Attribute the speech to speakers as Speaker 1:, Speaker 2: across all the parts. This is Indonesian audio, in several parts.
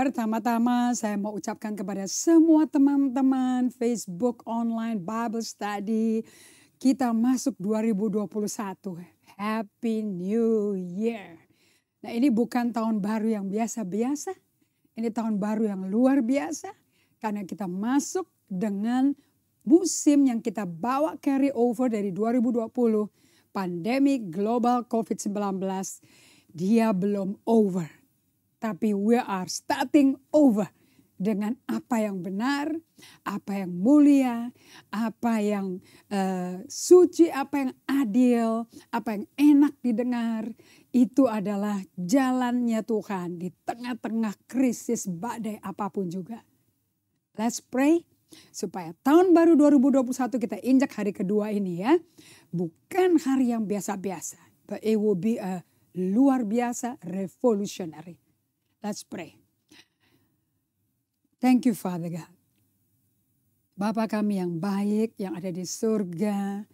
Speaker 1: Pertama-tama saya mau ucapkan kepada semua teman-teman Facebook online Bible Study. Kita masuk 2021. Happy New Year. Nah ini bukan tahun baru yang biasa-biasa. Ini tahun baru yang luar biasa. Karena kita masuk dengan musim yang kita bawa carry over dari 2020. Pandemi global COVID-19. Dia belum over tapi we are starting over dengan apa yang benar, apa yang mulia, apa yang uh, suci, apa yang adil, apa yang enak didengar. Itu adalah jalannya Tuhan di tengah-tengah krisis badai apapun juga. Let's pray supaya tahun baru 2021 kita injak hari kedua ini ya. Bukan hari yang biasa-biasa, but it will be a luar biasa revolutionary Let's pray. Thank you, Father God. Bapak kami yang baik, yang ada di surga,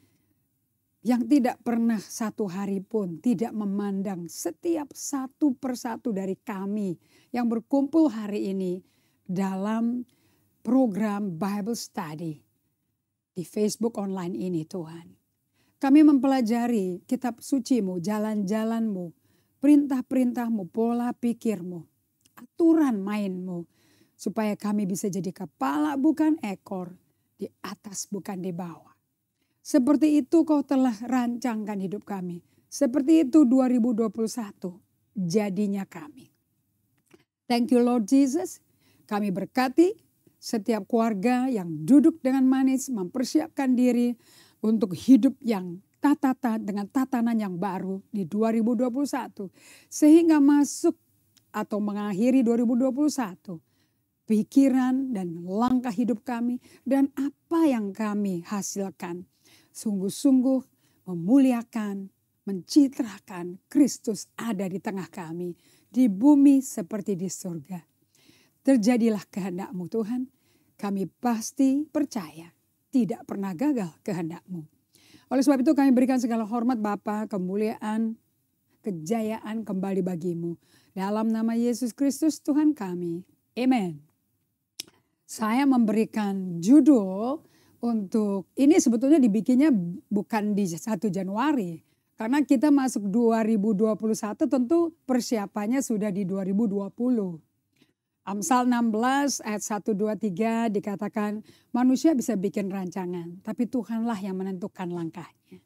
Speaker 1: yang tidak pernah satu hari pun tidak memandang setiap satu persatu dari kami yang berkumpul hari ini dalam program Bible Study di Facebook online ini Tuhan. Kami mempelajari kitab sucimu, jalan-jalanmu, perintah-perintahmu, pola pikirmu aturan mainmu. Supaya kami bisa jadi kepala bukan ekor, di atas bukan di bawah. Seperti itu kau telah rancangkan hidup kami. Seperti itu 2021 jadinya kami. Thank you Lord Jesus. Kami berkati setiap keluarga yang duduk dengan manis mempersiapkan diri untuk hidup yang tata dengan tatanan yang baru di 2021 sehingga masuk atau mengakhiri 2021. Pikiran dan langkah hidup kami dan apa yang kami hasilkan. Sungguh-sungguh memuliakan, mencitrakan Kristus ada di tengah kami. Di bumi seperti di surga. Terjadilah kehendakmu Tuhan. Kami pasti percaya tidak pernah gagal kehendakmu. Oleh sebab itu kami berikan segala hormat Bapa, kemuliaan, kejayaan kembali bagimu. Dalam nama Yesus Kristus Tuhan kami. Amen. Saya memberikan judul untuk ini sebetulnya dibikinnya bukan di 1 Januari. Karena kita masuk 2021 tentu persiapannya sudah di 2020. Amsal 16 ayat 1 2 3 dikatakan manusia bisa bikin rancangan, tapi Tuhanlah yang menentukan langkahnya.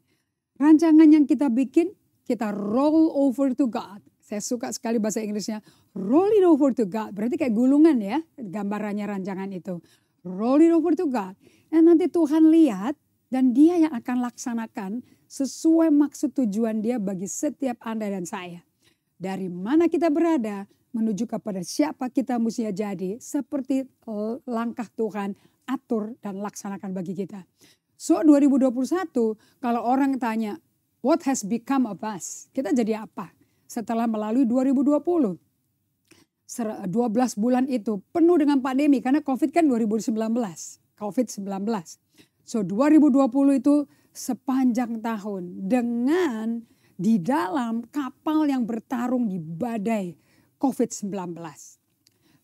Speaker 1: Rancangan yang kita bikin kita roll over to God saya suka sekali bahasa Inggrisnya. Roll it over to God. Berarti kayak gulungan ya gambarannya rancangan itu. Roll it over to God. Dan nanti Tuhan lihat dan dia yang akan laksanakan sesuai maksud tujuan dia bagi setiap Anda dan saya. Dari mana kita berada, menuju kepada siapa kita mesti jadi seperti langkah Tuhan atur dan laksanakan bagi kita. So 2021 kalau orang tanya what has become of us? Kita jadi apa? setelah melalui 2020. 12 eh, bulan itu penuh dengan pandemi karena COVID kan 2019, COVID-19. So 2020 itu sepanjang tahun dengan di dalam kapal yang bertarung di badai COVID-19.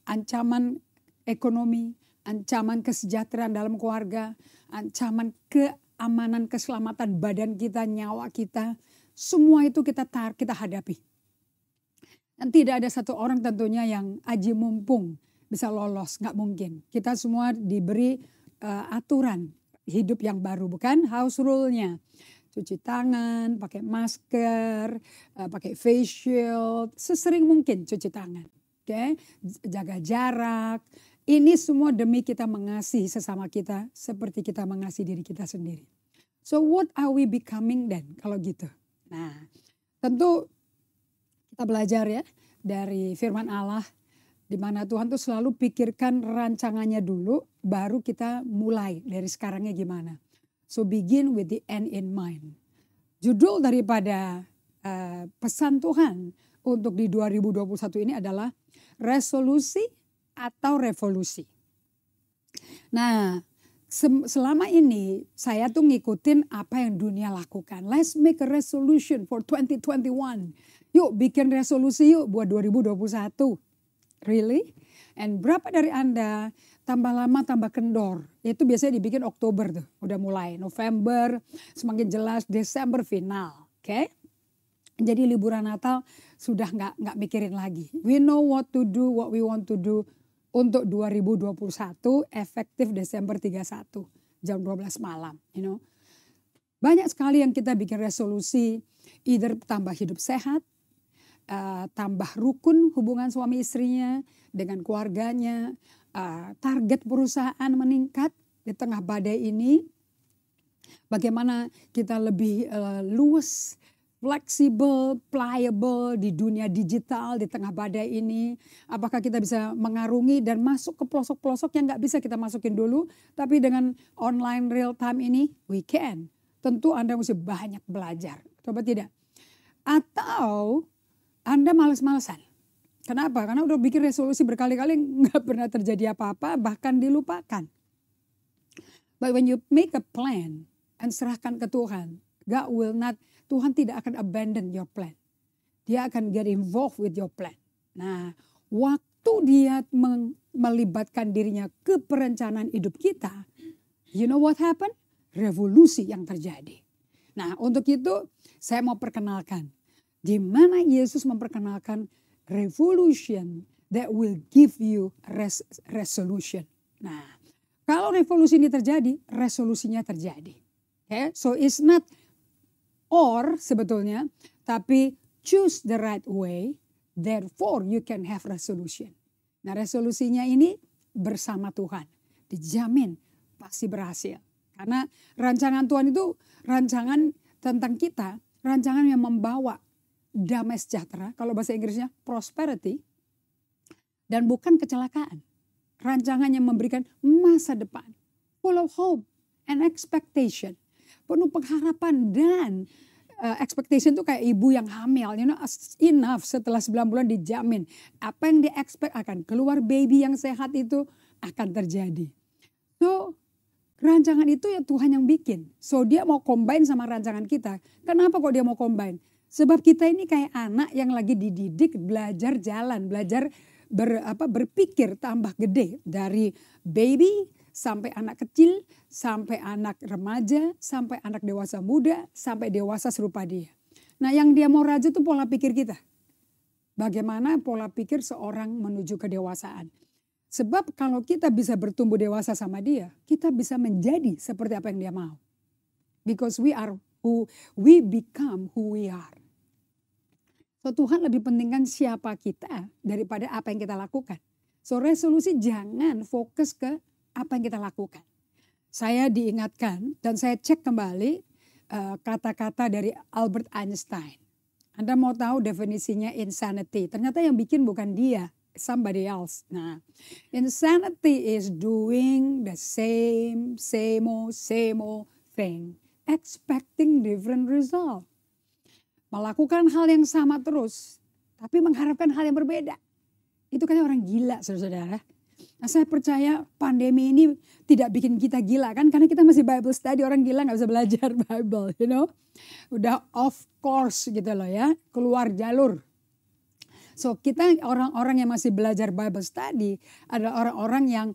Speaker 1: Ancaman ekonomi, ancaman kesejahteraan dalam keluarga, ancaman keamanan keselamatan badan kita, nyawa kita, semua itu kita tar kita hadapi. Dan tidak ada satu orang tentunya yang aji mumpung bisa lolos, nggak mungkin. Kita semua diberi uh, aturan hidup yang baru, bukan house rule-nya. Cuci tangan, pakai masker, uh, pakai face shield, sesering mungkin cuci tangan. Oke, okay? jaga jarak. Ini semua demi kita mengasihi sesama kita seperti kita mengasihi diri kita sendiri. So what are we becoming then kalau gitu? Nah, tentu kita belajar ya dari firman Allah di mana Tuhan tuh selalu pikirkan rancangannya dulu baru kita mulai dari sekarangnya gimana. So begin with the end in mind. Judul daripada uh, pesan Tuhan untuk di 2021 ini adalah resolusi atau revolusi. Nah, selama ini saya tuh ngikutin apa yang dunia lakukan. Let's make a resolution for 2021. Yuk bikin resolusi yuk buat 2021. Really? And berapa dari Anda tambah lama tambah kendor. Itu biasanya dibikin Oktober tuh, udah mulai. November semakin jelas, Desember final. Oke? Okay? Jadi liburan Natal sudah nggak nggak mikirin lagi. We know what to do, what we want to do untuk 2021 efektif Desember 31 jam 12 malam, you know. Banyak sekali yang kita bikin resolusi either tambah hidup sehat, uh, tambah rukun hubungan suami istrinya dengan keluarganya, uh, target perusahaan meningkat di tengah badai ini. Bagaimana kita lebih uh, eh, luwes, fleksibel, pliable di dunia digital di tengah badai ini? Apakah kita bisa mengarungi dan masuk ke pelosok-pelosok yang nggak bisa kita masukin dulu, tapi dengan online real time ini we can. Tentu Anda mesti banyak belajar, coba tidak. Atau anda males-malesan. Kenapa? Karena udah bikin resolusi berkali-kali nggak pernah terjadi apa-apa, bahkan dilupakan. But when you make a plan and serahkan ke Tuhan, God will not, Tuhan tidak akan abandon your plan. Dia akan get involved with your plan. Nah, waktu dia melibatkan dirinya ke perencanaan hidup kita, you know what happened? Revolusi yang terjadi. Nah, untuk itu saya mau perkenalkan di mana Yesus memperkenalkan revolution that will give you res resolution. Nah, kalau revolusi ini terjadi, resolusinya terjadi. Okay? So it's not or sebetulnya, tapi choose the right way, therefore you can have resolution. Nah, resolusinya ini bersama Tuhan, dijamin pasti berhasil. Karena rancangan Tuhan itu rancangan tentang kita, rancangan yang membawa damai sejahtera, kalau bahasa Inggrisnya prosperity, dan bukan kecelakaan. Rancangan yang memberikan masa depan, full of hope and expectation, penuh pengharapan dan uh, expectation itu kayak ibu yang hamil, you know, enough setelah 9 bulan dijamin apa yang di akan keluar baby yang sehat itu akan terjadi. So rancangan itu ya Tuhan yang bikin. So dia mau combine sama rancangan kita. Kenapa kok dia mau combine? Sebab kita ini kayak anak yang lagi dididik belajar jalan, belajar ber, apa, berpikir tambah gede dari baby sampai anak kecil, sampai anak remaja, sampai anak dewasa muda, sampai dewasa serupa dia. Nah yang dia mau raja itu pola pikir kita. Bagaimana pola pikir seorang menuju kedewasaan. Sebab kalau kita bisa bertumbuh dewasa sama dia, kita bisa menjadi seperti apa yang dia mau. Because we are who we become who we are atau Tuhan lebih pentingkan siapa kita daripada apa yang kita lakukan. So resolusi jangan fokus ke apa yang kita lakukan. Saya diingatkan dan saya cek kembali eh, kata-kata uh, dari Albert Einstein. Anda mau tahu definisinya insanity. Ternyata yang bikin bukan dia, somebody else. Nah, insanity is doing the same, same old, same old thing, expecting different result melakukan hal yang sama terus, tapi mengharapkan hal yang berbeda. Itu kan orang gila, saudara-saudara. Nah, saya percaya pandemi ini tidak bikin kita gila kan karena kita masih Bible study orang gila nggak bisa belajar Bible, you know. Udah off course gitu loh ya, keluar jalur. So kita orang-orang yang masih belajar Bible study adalah orang-orang yang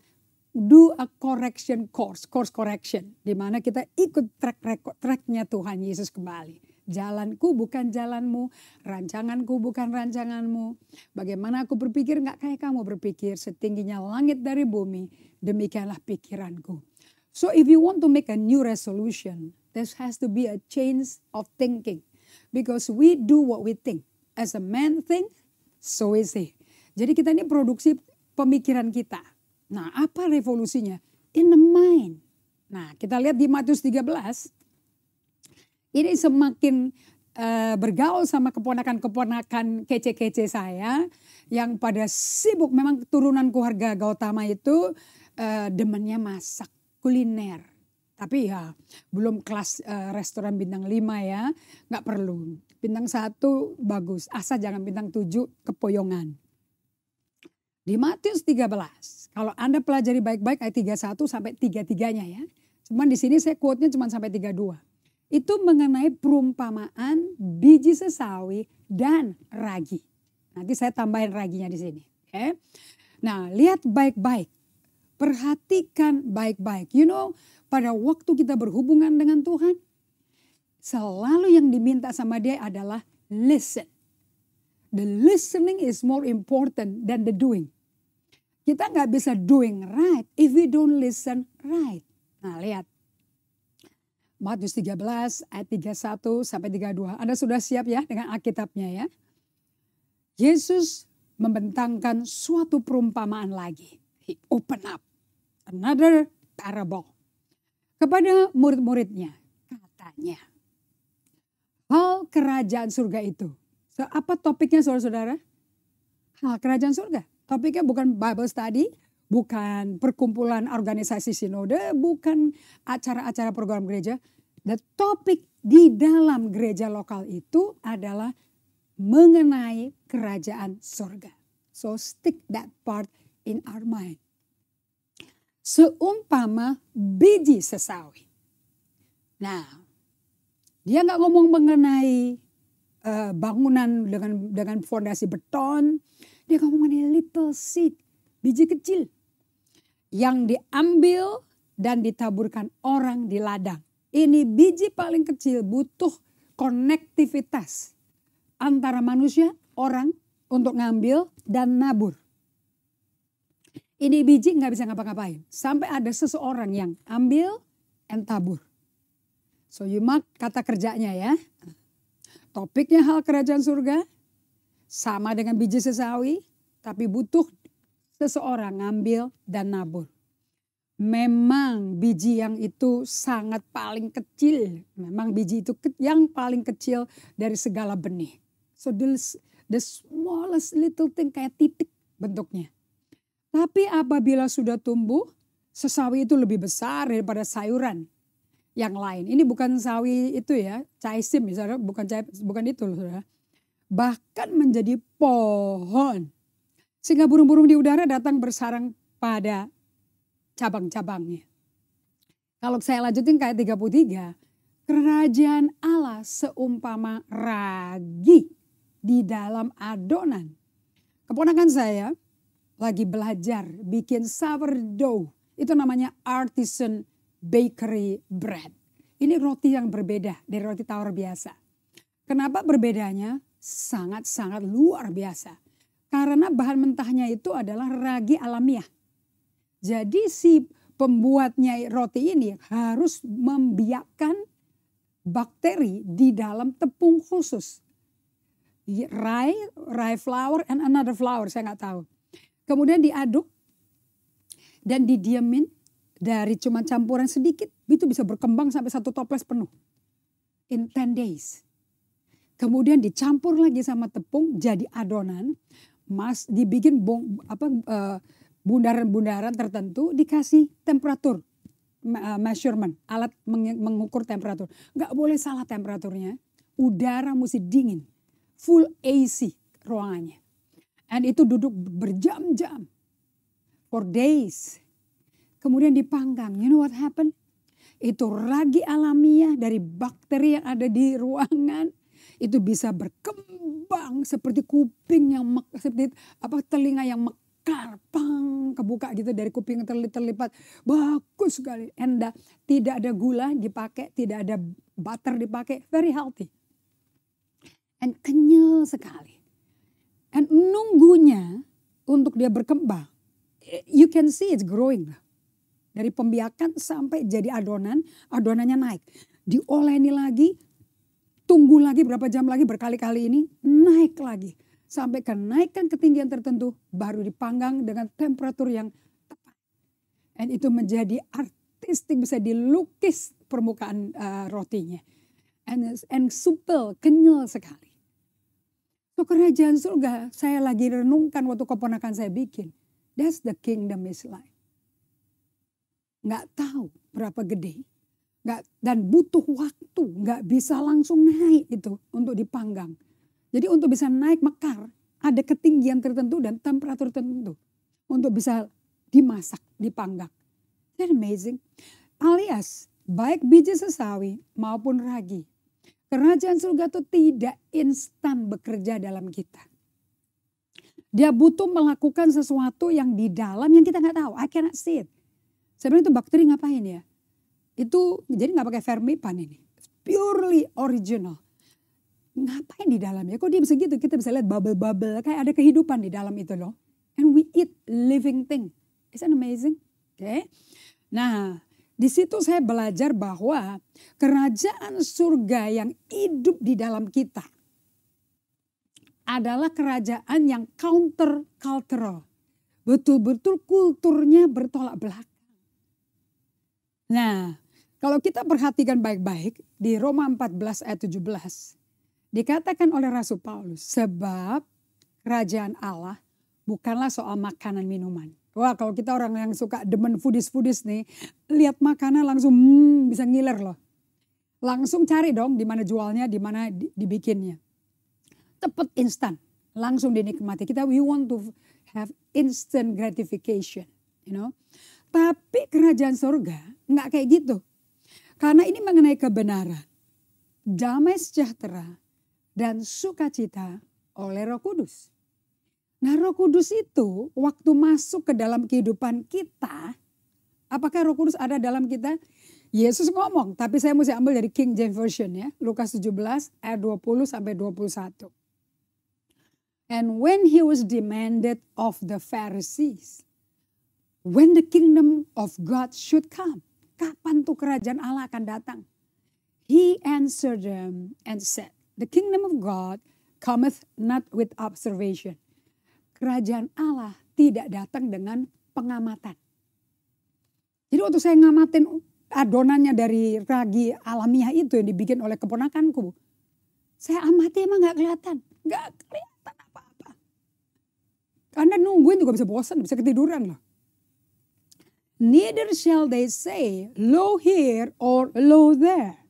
Speaker 1: do a correction course, course correction, di mana kita ikut track record, tracknya Tuhan Yesus kembali. Jalanku bukan jalanmu, rancanganku bukan rancanganmu. Bagaimana aku berpikir nggak kayak kamu berpikir, setingginya langit dari bumi, demikianlah pikiranku. So if you want to make a new resolution, there has to be a change of thinking. Because we do what we think. As a man think, so is he. Jadi kita ini produksi pemikiran kita. Nah apa revolusinya? In the mind. Nah kita lihat di Matius 13, ini semakin uh, bergaul sama keponakan-keponakan kece-kece saya yang pada sibuk memang keturunan keluarga Gautama itu uh, demennya masak kuliner. Tapi ya belum kelas uh, restoran bintang lima ya, nggak perlu. Bintang satu bagus, asal jangan bintang tujuh kepoyongan. Di Matius 13, kalau Anda pelajari baik-baik ayat 31 sampai 33-nya ya. Cuman di sini saya quote-nya cuma sampai 32 itu mengenai perumpamaan biji sesawi dan ragi. Nanti saya tambahin raginya di sini. Okay? Nah, lihat baik-baik. Perhatikan baik-baik. You know, pada waktu kita berhubungan dengan Tuhan, selalu yang diminta sama dia adalah listen. The listening is more important than the doing. Kita nggak bisa doing right if we don't listen right. Nah, lihat Matius 13 ayat 31 sampai 32. Anda sudah siap ya dengan Alkitabnya ya. Yesus membentangkan suatu perumpamaan lagi. He open up another parable kepada murid-muridnya. Katanya, hal kerajaan surga itu. So, apa topiknya saudara-saudara? Hal kerajaan surga. Topiknya bukan Bible study, bukan perkumpulan organisasi sinode, bukan acara-acara program gereja. The topic di dalam gereja lokal itu adalah mengenai kerajaan surga. So stick that part in our mind. Seumpama biji sesawi. Nah, dia nggak ngomong mengenai uh, bangunan dengan dengan fondasi beton. Dia ngomong mengenai little seed, biji kecil yang diambil dan ditaburkan orang di ladang. Ini biji paling kecil butuh konektivitas antara manusia, orang untuk ngambil dan nabur. Ini biji nggak bisa ngapa-ngapain. Sampai ada seseorang yang ambil and tabur. So you mark kata kerjanya ya. Topiknya hal kerajaan surga. Sama dengan biji sesawi. Tapi butuh seseorang ngambil dan nabur. Memang biji yang itu sangat paling kecil, memang biji itu yang paling kecil dari segala benih. So the, the smallest little thing kayak titik bentuknya. Tapi apabila sudah tumbuh, sesawi itu lebih besar daripada sayuran yang lain. Ini bukan sawi itu ya, caisim misalnya, bukan bukan itu loh Bahkan menjadi pohon sehingga burung-burung di udara datang bersarang pada cabang-cabangnya. Kalau saya lanjutin kayak 33, kerajaan Allah seumpama ragi di dalam adonan. Keponakan saya lagi belajar bikin sourdough. Itu namanya artisan bakery bread. Ini roti yang berbeda dari roti tawar biasa. Kenapa berbedanya? Sangat-sangat luar biasa. Karena bahan mentahnya itu adalah ragi alamiah. Jadi si pembuatnya roti ini harus membiakkan bakteri di dalam tepung khusus. Rye, rye flour, and another flour, saya nggak tahu. Kemudian diaduk dan didiamin dari cuma campuran sedikit, itu bisa berkembang sampai satu toples penuh. In 10 days. Kemudian dicampur lagi sama tepung jadi adonan mas dibikin bong apa bundaran eh, bundaran-bundaran tertentu dikasih temperatur eh, measurement alat mengukur temperatur nggak boleh salah temperaturnya udara mesti dingin full AC ruangannya and itu duduk berjam-jam for days kemudian dipanggang you know what happened itu ragi alamiah dari bakteri yang ada di ruangan itu bisa berkembang seperti kuping yang seperti apa telinga yang mekar, pang kebuka gitu dari kuping terli terlipat. Bagus sekali. Enda uh, tidak ada gula dipakai, tidak ada butter dipakai, very healthy. And kenyal sekali. And nunggunya untuk dia berkembang. You can see it's growing. Dari pembiakan sampai jadi adonan, adonannya naik. Dioleni lagi, tunggu lagi berapa jam lagi berkali-kali ini naik lagi sampai kenaikan ketinggian tertentu baru dipanggang dengan temperatur yang tepat. Dan itu menjadi artistik bisa dilukis permukaan uh, rotinya. And, and supel, kenyal sekali. So kerajaan surga saya lagi renungkan waktu keponakan saya bikin. That's the kingdom is like. Nggak tahu berapa gede nggak dan butuh waktu nggak bisa langsung naik itu untuk dipanggang jadi untuk bisa naik mekar ada ketinggian tertentu dan temperatur tertentu untuk bisa dimasak dipanggang That's amazing alias baik biji sesawi maupun ragi kerajaan surga itu tidak instan bekerja dalam kita dia butuh melakukan sesuatu yang di dalam yang kita nggak tahu. I cannot see it. Sebenarnya itu bakteri ngapain ya? Itu jadi nggak pakai vermipan ini. Purely original. Ngapain di dalamnya? Kok dia bisa gitu? Kita bisa lihat bubble-bubble. Kayak ada kehidupan di dalam itu loh. And we eat living thing. Isn't amazing? Oke. Okay? Nah, di situ saya belajar bahwa kerajaan surga yang hidup di dalam kita adalah kerajaan yang counter cultural. Betul-betul kulturnya bertolak belakang. Nah, kalau kita perhatikan baik-baik di Roma 14 ayat 17 dikatakan oleh Rasul Paulus sebab kerajaan Allah bukanlah soal makanan minuman. Wah kalau kita orang yang suka demen foodies-foodies nih lihat makanan langsung hmm, bisa ngiler loh. Langsung cari dong di mana jualnya, di mana dibikinnya. Tepat instan, langsung dinikmati. Kita we want to have instant gratification, you know. Tapi kerajaan surga nggak kayak gitu. Karena ini mengenai kebenaran, damai sejahtera, dan sukacita oleh Roh Kudus. Nah, Roh Kudus itu waktu masuk ke dalam kehidupan kita, apakah Roh Kudus ada dalam kita? Yesus ngomong, tapi saya mesti ambil dari King James Version ya, Lukas 17 ayat 20 sampai 21. And when he was demanded of the Pharisees, when the kingdom of God should come, kapan tuh kerajaan Allah akan datang? He answered them and said, The kingdom of God cometh not with observation. Kerajaan Allah tidak datang dengan pengamatan. Jadi waktu saya ngamatin adonannya dari ragi alamiah itu yang dibikin oleh keponakanku. Saya amati emang gak kelihatan. Gak kelihatan apa-apa. Karena nungguin juga bisa bosan, bisa ketiduran loh neither shall they say, Lo here or lo there.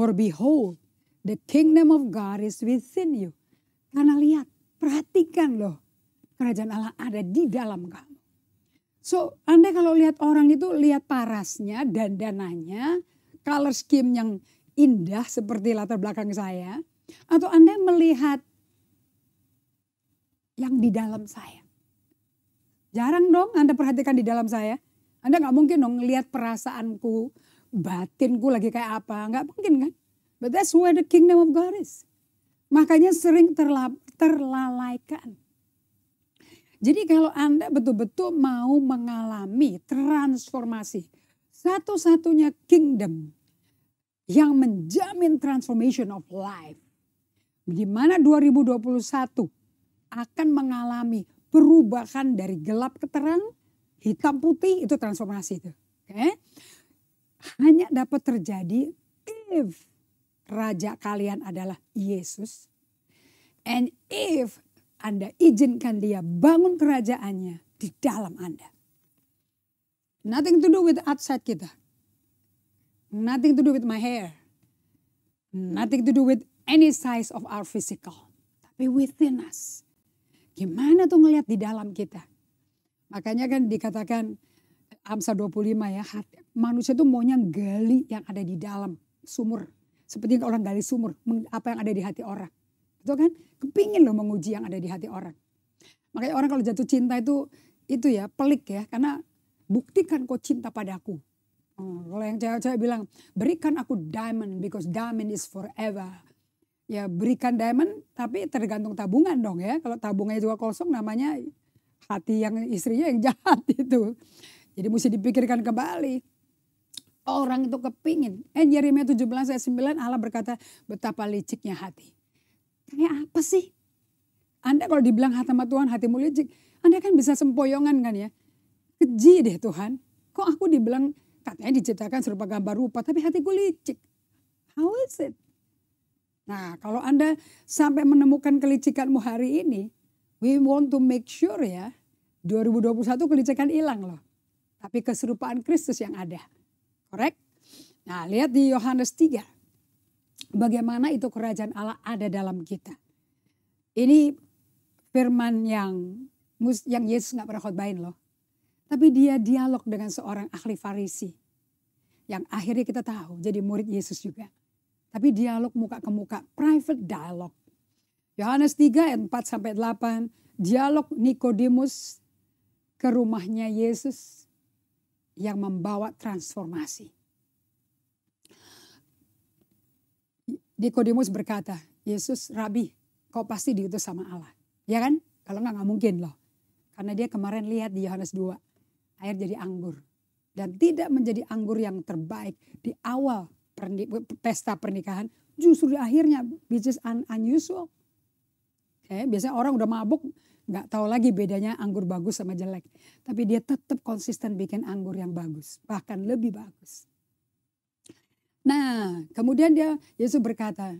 Speaker 1: For behold, the kingdom of God is within you. Karena lihat, perhatikan loh, kerajaan Allah ada di dalam kamu. So, Anda kalau lihat orang itu, lihat parasnya, dandananya, color scheme yang indah seperti latar belakang saya. Atau Anda melihat yang di dalam saya. Jarang dong Anda perhatikan di dalam saya. Anda nggak mungkin dong lihat perasaanku, batinku lagi kayak apa. Nggak mungkin kan? But that's where the kingdom of God is. Makanya sering terla terlalaikan. Jadi kalau Anda betul-betul mau mengalami transformasi, satu-satunya kingdom yang menjamin transformation of life. Di mana 2021 akan mengalami perubahan dari gelap ke terang, hitam putih itu transformasi itu. Oke. Okay? Hanya dapat terjadi if raja kalian adalah Yesus and if Anda izinkan dia bangun kerajaannya di dalam Anda. Nothing to do with outside kita. Nothing to do with my hair. Nothing to do with any size of our physical. Tapi within us. Gimana tuh ngelihat di dalam kita? Makanya kan dikatakan Amsa 25 ya, hati, manusia itu maunya gali yang ada di dalam sumur. Seperti orang gali sumur, apa yang ada di hati orang. itu kan? Kepingin loh menguji yang ada di hati orang. Makanya orang kalau jatuh cinta itu itu ya pelik ya, karena buktikan kau cinta padaku. Hmm, kalau yang cewek-cewek bilang, berikan aku diamond because diamond is forever ya berikan diamond tapi tergantung tabungan dong ya. Kalau tabungannya juga kosong namanya hati yang istrinya yang jahat itu. Jadi mesti dipikirkan kembali. Orang itu kepingin. Eh Yeremia 17 ayat 9 Allah berkata betapa liciknya hati. Tanya apa sih? Anda kalau dibilang hati sama Tuhan hatimu licik. Anda kan bisa sempoyongan kan ya. Keji deh Tuhan. Kok aku dibilang katanya diciptakan serupa gambar rupa tapi hatiku licik. How is it? Nah kalau Anda sampai menemukan kelicikanmu hari ini We want to make sure ya, 2021 kelicikan hilang loh. Tapi keserupaan Kristus yang ada. Korek? Nah, lihat di Yohanes 3. Bagaimana itu kerajaan Allah ada dalam kita. Ini firman yang yang Yesus nggak pernah khotbahin loh. Tapi dia dialog dengan seorang ahli farisi. Yang akhirnya kita tahu jadi murid Yesus juga. Tapi dialog muka ke muka, private dialog. Yohanes 3 ayat 4 sampai 8, dialog Nikodemus ke rumahnya Yesus yang membawa transformasi. Nikodemus berkata, Yesus, Rabi, kau pasti diutus sama Allah. Ya kan? Kalau nggak nggak mungkin loh. Karena dia kemarin lihat di Yohanes 2, air jadi anggur. Dan tidak menjadi anggur yang terbaik di awal perni, pesta pernikahan, justru di akhirnya, which is unusual. Ya, biasanya orang udah mabuk nggak tahu lagi bedanya anggur bagus sama jelek. Tapi dia tetap konsisten bikin anggur yang bagus, bahkan lebih bagus. Nah, kemudian dia Yesus berkata,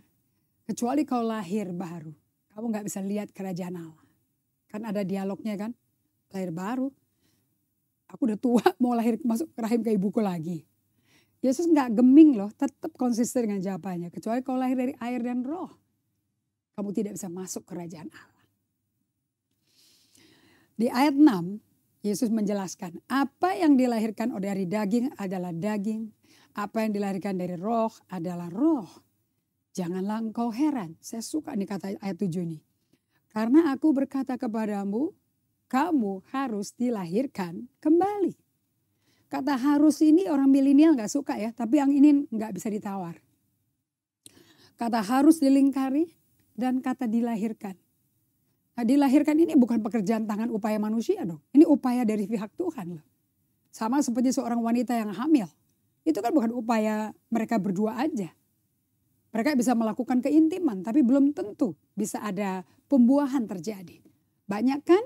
Speaker 1: kecuali kau lahir baru, kamu nggak bisa lihat kerajaan Allah. Kan ada dialognya kan, lahir baru. Aku udah tua mau lahir masuk rahim ke ibuku lagi. Yesus nggak geming loh, tetap konsisten dengan jawabannya. Kecuali kau lahir dari air dan roh kamu tidak bisa masuk kerajaan Allah. Di ayat 6, Yesus menjelaskan apa yang dilahirkan dari daging adalah daging, apa yang dilahirkan dari roh adalah roh. Janganlah engkau heran. Saya suka nih kata ayat 7 ini. Karena aku berkata kepadamu, kamu harus dilahirkan kembali. Kata harus ini orang milenial nggak suka ya, tapi yang ini nggak bisa ditawar. Kata harus dilingkari, dan kata dilahirkan. Nah, dilahirkan ini bukan pekerjaan tangan upaya manusia dong. Ini upaya dari pihak Tuhan loh. Sama seperti seorang wanita yang hamil. Itu kan bukan upaya mereka berdua aja. Mereka bisa melakukan keintiman tapi belum tentu bisa ada pembuahan terjadi. Banyak kan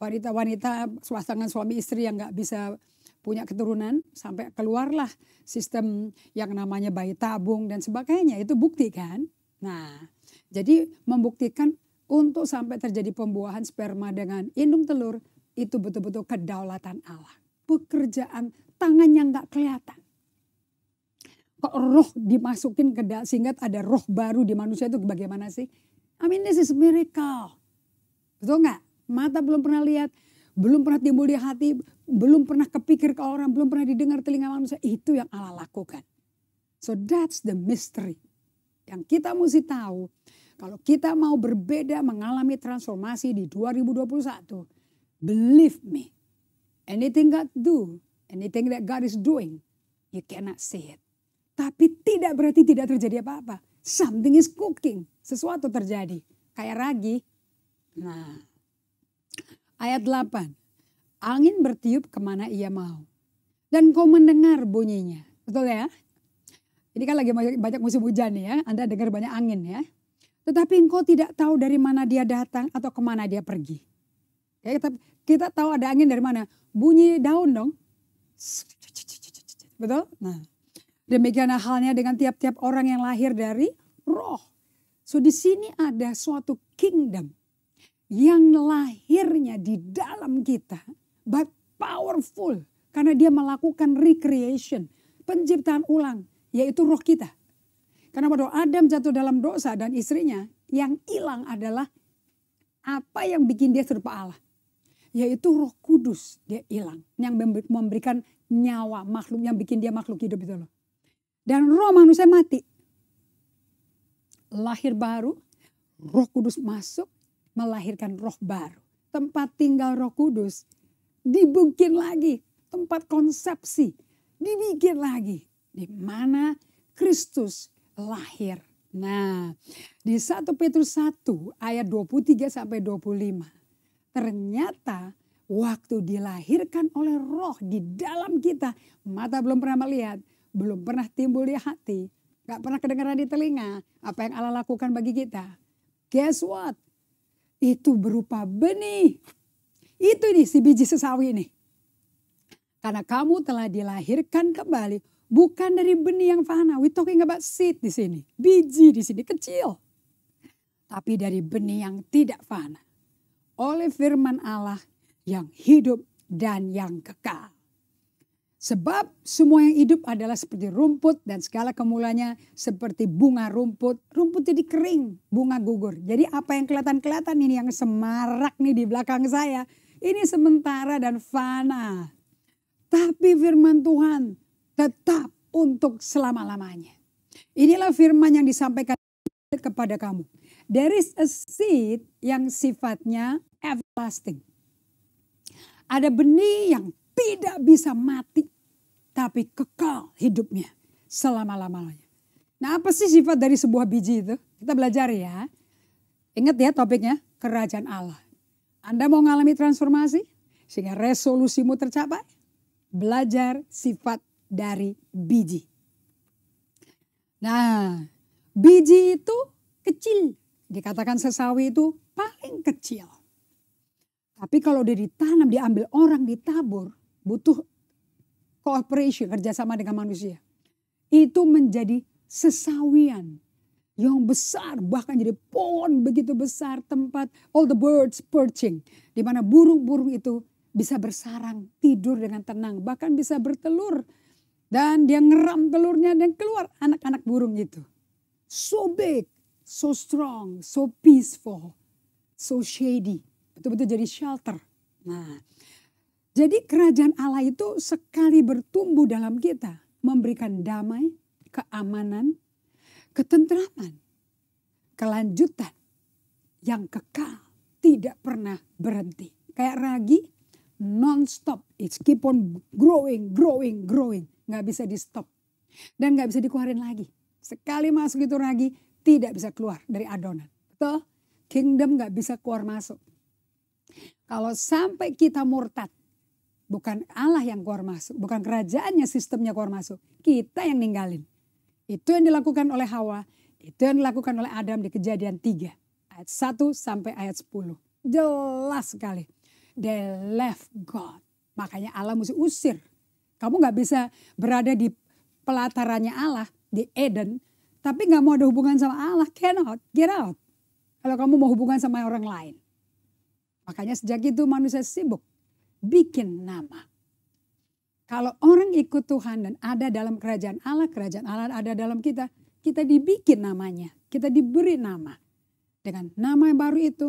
Speaker 1: wanita-wanita pasangan suami istri yang gak bisa punya keturunan sampai keluarlah sistem yang namanya bayi tabung dan sebagainya itu bukti kan. Nah jadi membuktikan untuk sampai terjadi pembuahan sperma dengan indung telur itu betul-betul kedaulatan Allah. Pekerjaan tangan yang nggak kelihatan. Kok roh dimasukin ke sehingga ada roh baru di manusia itu bagaimana sih? I mean this is miracle. Betul nggak? Mata belum pernah lihat, belum pernah timbul di hati, belum pernah kepikir ke orang, belum pernah didengar telinga manusia. Itu yang Allah lakukan. So that's the mystery. Yang kita mesti tahu kalau kita mau berbeda mengalami transformasi di 2021, believe me, anything God do, anything that God is doing, you cannot see it. Tapi tidak berarti tidak terjadi apa-apa. Something is cooking, sesuatu terjadi. Kayak ragi. Nah, ayat 8. Angin bertiup kemana ia mau. Dan kau mendengar bunyinya. Betul ya? Ini kan lagi banyak, musim hujan ya. Anda dengar banyak angin ya. Tetapi engkau tidak tahu dari mana dia datang atau kemana dia pergi. Ya, kita, kita tahu ada angin dari mana. Bunyi daun dong. Betul? Nah, demikian halnya dengan tiap-tiap orang yang lahir dari roh. So di sini ada suatu kingdom yang lahirnya di dalam kita. But powerful. Karena dia melakukan recreation. Penciptaan ulang. Yaitu roh kita. Karena pada Adam jatuh dalam dosa dan istrinya, yang hilang adalah apa yang bikin dia serupa Allah. Yaitu roh kudus dia hilang. Yang memberikan nyawa makhluk, yang bikin dia makhluk hidup itu loh. Dan roh manusia mati. Lahir baru, roh kudus masuk, melahirkan roh baru. Tempat tinggal roh kudus dibikin lagi. Tempat konsepsi dibikin lagi. Di mana Kristus lahir. Nah, di 1 Petrus 1 ayat 23 sampai 25. Ternyata waktu dilahirkan oleh roh di dalam kita, mata belum pernah melihat, belum pernah timbul di hati, gak pernah kedengaran di telinga apa yang Allah lakukan bagi kita. Guess what? Itu berupa benih. Itu nih si biji sesawi nih. Karena kamu telah dilahirkan kembali Bukan dari benih yang fana. We talking about seed di sini. Biji di sini kecil. Tapi dari benih yang tidak fana. Oleh firman Allah yang hidup dan yang kekal. Sebab semua yang hidup adalah seperti rumput dan segala kemulanya seperti bunga rumput. Rumput jadi kering, bunga gugur. Jadi apa yang kelihatan-kelihatan ini yang semarak nih di belakang saya. Ini sementara dan fana. Tapi firman Tuhan tetap untuk selama-lamanya. Inilah firman yang disampaikan kepada kamu. There is a seed yang sifatnya everlasting. Ada benih yang tidak bisa mati, tapi kekal hidupnya selama-lamanya. Nah apa sih sifat dari sebuah biji itu? Kita belajar ya. Ingat ya topiknya, kerajaan Allah. Anda mau mengalami transformasi? Sehingga resolusimu tercapai? Belajar sifat dari biji. Nah, biji itu kecil. Dikatakan sesawi itu paling kecil. Tapi kalau dia ditanam, diambil orang, ditabur, butuh cooperation, kerjasama dengan manusia. Itu menjadi sesawian yang besar, bahkan jadi pohon begitu besar tempat all the birds perching. Di mana burung-burung itu bisa bersarang, tidur dengan tenang, bahkan bisa bertelur dan dia ngeram telurnya dan keluar anak-anak burung itu. So big, so strong, so peaceful, so shady. Betul-betul jadi shelter. Nah, jadi kerajaan Allah itu sekali bertumbuh dalam kita. Memberikan damai, keamanan, ketentraman, kelanjutan yang kekal. Tidak pernah berhenti. Kayak ragi non-stop It's keep on growing, growing, growing. Nggak bisa di stop. Dan nggak bisa dikeluarin lagi. Sekali masuk itu lagi, tidak bisa keluar dari adonan. Betul? Kingdom nggak bisa keluar masuk. Kalau sampai kita murtad, bukan Allah yang keluar masuk, bukan kerajaannya sistemnya keluar masuk, kita yang ninggalin. Itu yang dilakukan oleh Hawa, itu yang dilakukan oleh Adam di kejadian 3, ayat 1 sampai ayat 10. Jelas sekali. They left God. Makanya Allah mesti usir. Kamu gak bisa berada di pelatarannya Allah di Eden, tapi gak mau ada hubungan sama Allah, cannot, get out. Kalau kamu mau hubungan sama orang lain. Makanya sejak itu manusia sibuk bikin nama. Kalau orang ikut Tuhan dan ada dalam kerajaan Allah, kerajaan Allah ada dalam kita, kita dibikin namanya, kita diberi nama. Dengan nama yang baru itu,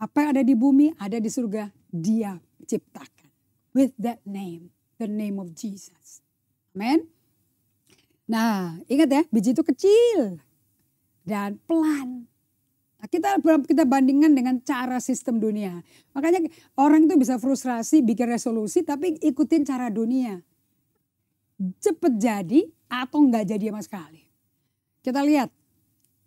Speaker 1: apa yang ada di bumi, ada di surga, dia ciptakan with that name, the name of Jesus. Amen. Nah, ingat ya, biji itu kecil dan pelan. Nah, kita kita bandingkan dengan cara sistem dunia. Makanya orang itu bisa frustrasi, bikin resolusi, tapi ikutin cara dunia. Cepet jadi atau nggak jadi sama sekali. Kita lihat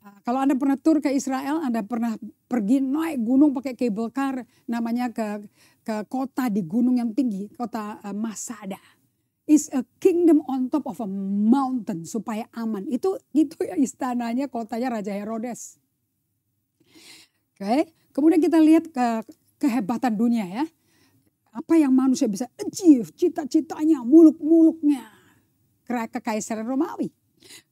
Speaker 1: Ah, kalau Anda pernah tur ke Israel, Anda pernah pergi naik gunung pakai cable car namanya ke ke kota di gunung yang tinggi, kota eh, Masada. Is a kingdom on top of a mountain supaya aman. Itu itu ya istananya, kotanya Raja Herodes. Oke, okay. kemudian kita lihat ke kehebatan dunia ya. Apa yang manusia bisa achieve, cita-citanya, muluk-muluknya. Kekaisaran Romawi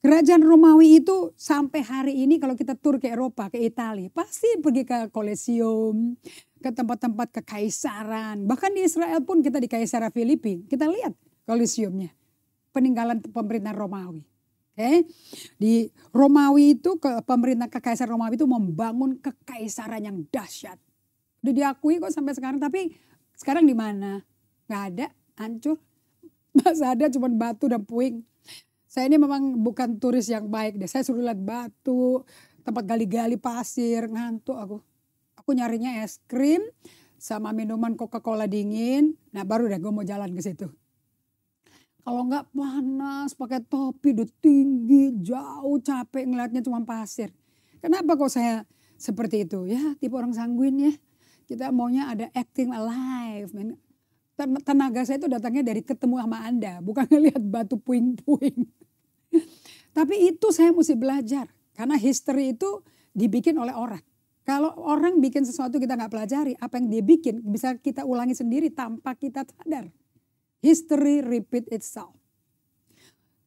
Speaker 1: Kerajaan Romawi itu sampai hari ini kalau kita tur ke Eropa, ke Italia, pasti pergi ke Kolosium, ke tempat-tempat kekaisaran. Bahkan di Israel pun kita di Kaisara Filipi, kita lihat Kolosiumnya. Peninggalan pemerintah Romawi. Oke. Di Romawi itu ke pemerintah kekaisaran Romawi itu membangun kekaisaran yang dahsyat. Udah diakui kok sampai sekarang tapi sekarang di mana? Gak ada, hancur. Masa ada cuma batu dan puing saya ini memang bukan turis yang baik deh. Saya suruh lihat batu, tempat gali-gali pasir, ngantuk aku. Aku nyarinya es krim sama minuman Coca-Cola dingin. Nah baru deh gue mau jalan ke situ. Kalau nggak panas, pakai topi, udah tinggi, jauh, capek ngeliatnya cuma pasir. Kenapa kok saya seperti itu? Ya tipe orang sanguin ya. Kita maunya ada acting alive. Men. Tenaga saya itu datangnya dari ketemu sama Anda, bukan ngeliat batu puing-puing. Tapi itu saya mesti belajar. Karena history itu dibikin oleh orang. Kalau orang bikin sesuatu kita nggak pelajari, apa yang dia bikin bisa kita ulangi sendiri tanpa kita sadar. History repeat itself.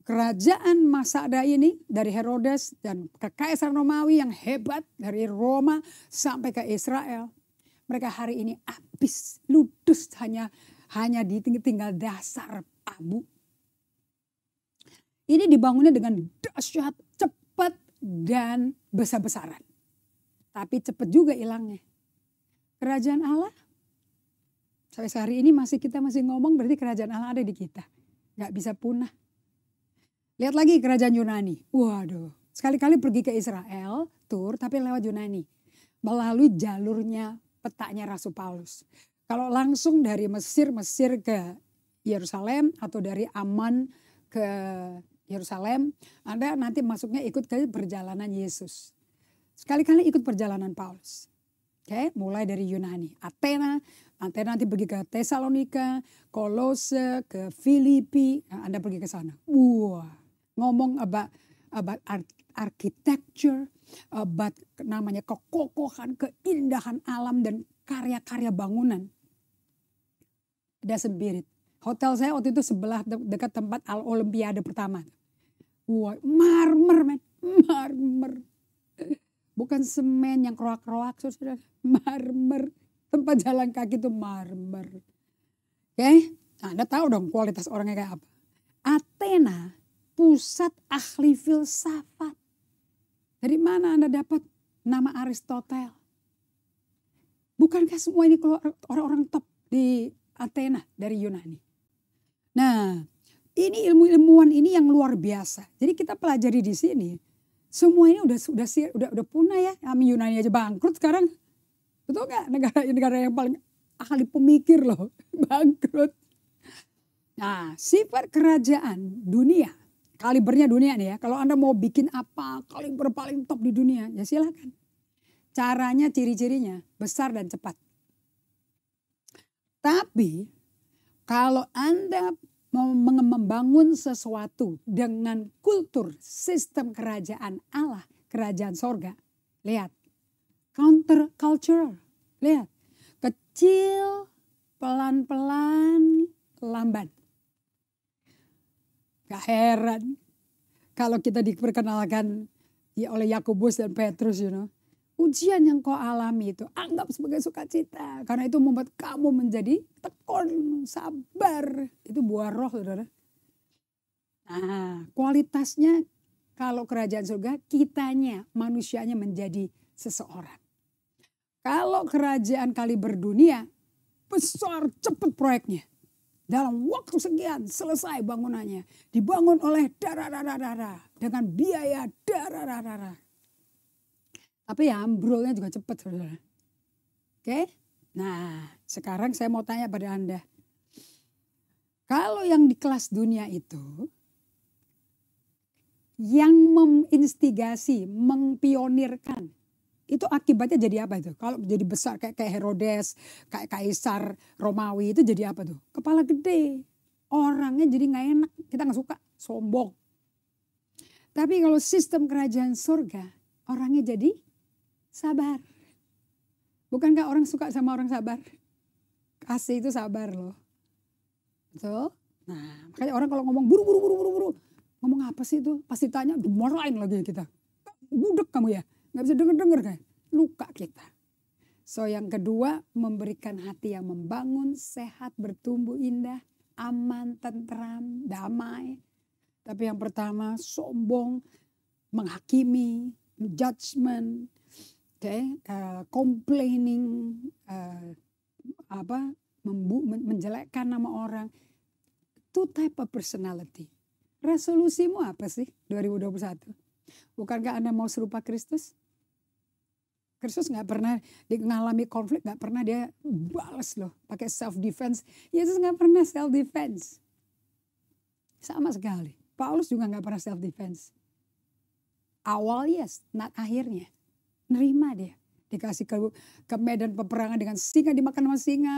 Speaker 1: Kerajaan Masada ini dari Herodes dan kekaisaran Romawi yang hebat dari Roma sampai ke Israel. Mereka hari ini habis, ludus hanya hanya ditinggal dasar abu ini dibangunnya dengan dahsyat, cepat, dan besar-besaran. Tapi cepat juga hilangnya. Kerajaan Allah, sampai sehari ini masih kita masih ngomong berarti kerajaan Allah ada di kita. Gak bisa punah. Lihat lagi kerajaan Yunani. Waduh, sekali-kali pergi ke Israel, tur, tapi lewat Yunani. Melalui jalurnya petanya Rasul Paulus. Kalau langsung dari Mesir, Mesir ke Yerusalem atau dari Aman ke Yerusalem, Anda nanti masuknya ikut ke perjalanan Yesus. Sekali-kali ikut perjalanan Paulus. Oke, okay? mulai dari Yunani, Athena, Athena nanti pergi ke Tesalonika, Kolose, ke Filipi, nah, Anda pergi ke sana. Wah, wow. ngomong about about architecture, about namanya kekokohan, keindahan alam dan karya-karya bangunan. Doesn't sembilan. it. Hotel saya waktu itu sebelah de dekat tempat Al Olimpiade pertama. Wah, marmer men, marmer. Bukan semen yang keroak-keroak, saudara. Marmer. Tempat jalan kaki itu marmer. Oke, ya, okay? Anda tahu dong kualitas orangnya kayak apa. Athena, pusat ahli filsafat. Dari mana Anda dapat nama Aristoteles? Bukankah semua ini keluar orang-orang top di Athena dari Yunani? Nah, ini ilmu-ilmuwan ini yang luar biasa. Jadi kita pelajari di sini, semua ini udah sudah udah udah punah ya. Kami Yunani aja bangkrut sekarang. Betul nggak negara negara yang paling ahli pemikir loh bangkrut. Nah, sifat kerajaan dunia, kalibernya dunia nih ya. Kalau Anda mau bikin apa, kaliber paling top di dunia, ya silakan. Caranya, ciri-cirinya besar dan cepat. Tapi kalau Anda mau membangun sesuatu dengan kultur sistem kerajaan Allah, kerajaan sorga, lihat. Counter culture, lihat. Kecil, pelan-pelan, lambat. Gak heran kalau kita diperkenalkan ya, oleh Yakobus dan Petrus, you know ujian yang kau alami itu anggap sebagai sukacita karena itu membuat kamu menjadi tekun, sabar. Itu buah roh, Saudara. Nah, kualitasnya kalau kerajaan surga kitanya, manusianya menjadi seseorang. Kalau kerajaan kali berdunia besar cepat proyeknya. Dalam waktu sekian selesai bangunannya. Dibangun oleh darah-darah-darah. Dengan biaya darah-darah-darah tapi ya ambrolnya juga cepat saudara. Oke, nah sekarang saya mau tanya pada anda, kalau yang di kelas dunia itu yang menginstigasi, mengpionirkan itu akibatnya jadi apa itu? Kalau jadi besar kayak, kayak Herodes, kayak Kaisar Romawi itu jadi apa tuh? Kepala gede, orangnya jadi nggak enak, kita nggak suka, sombong. Tapi kalau sistem kerajaan surga, orangnya jadi sabar. Bukankah orang suka sama orang sabar? Kasih itu sabar loh. Betul? Nah, makanya orang kalau ngomong buru-buru buru-buru buru, ngomong apa sih itu? Pasti tanya dimarahin lagi ya kita. Budek kamu ya, nggak bisa denger-denger kan? Luka kita. So yang kedua, memberikan hati yang membangun, sehat, bertumbuh indah, aman, tentram, damai. Tapi yang pertama, sombong, menghakimi, judgment, okay, uh, eh, complaining uh, apa membu menjelekkan nama orang two type of personality resolusimu apa sih 2021 bukankah anda mau serupa Kristus Kristus nggak pernah mengalami konflik nggak pernah dia balas loh pakai self defense Yesus nggak pernah self defense sama sekali Paulus juga nggak pernah self defense awal yes not akhirnya nerima dia. Dikasih ke, ke medan peperangan dengan singa, dimakan sama singa.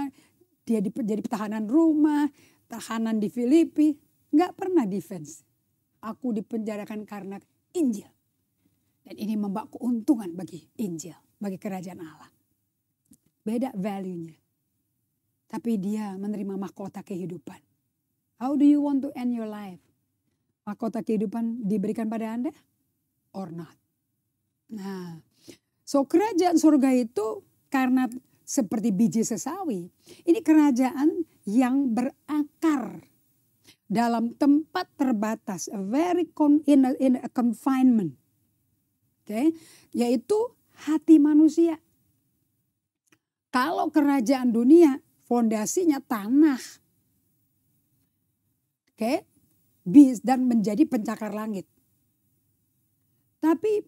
Speaker 1: Dia di, jadi pertahanan rumah, tahanan di Filipi. Nggak pernah defense. Aku dipenjarakan karena Injil. Dan ini membawa keuntungan bagi Injil, bagi kerajaan Allah. Beda value-nya. Tapi dia menerima mahkota kehidupan. How do you want to end your life? Mahkota kehidupan diberikan pada Anda or not? Nah, So kerajaan surga itu karena seperti biji sesawi. Ini kerajaan yang berakar dalam tempat terbatas, a very con, in, a, in a confinement. Oke, okay? yaitu hati manusia. Kalau kerajaan dunia fondasinya tanah. Oke, okay? bis dan menjadi pencakar langit. Tapi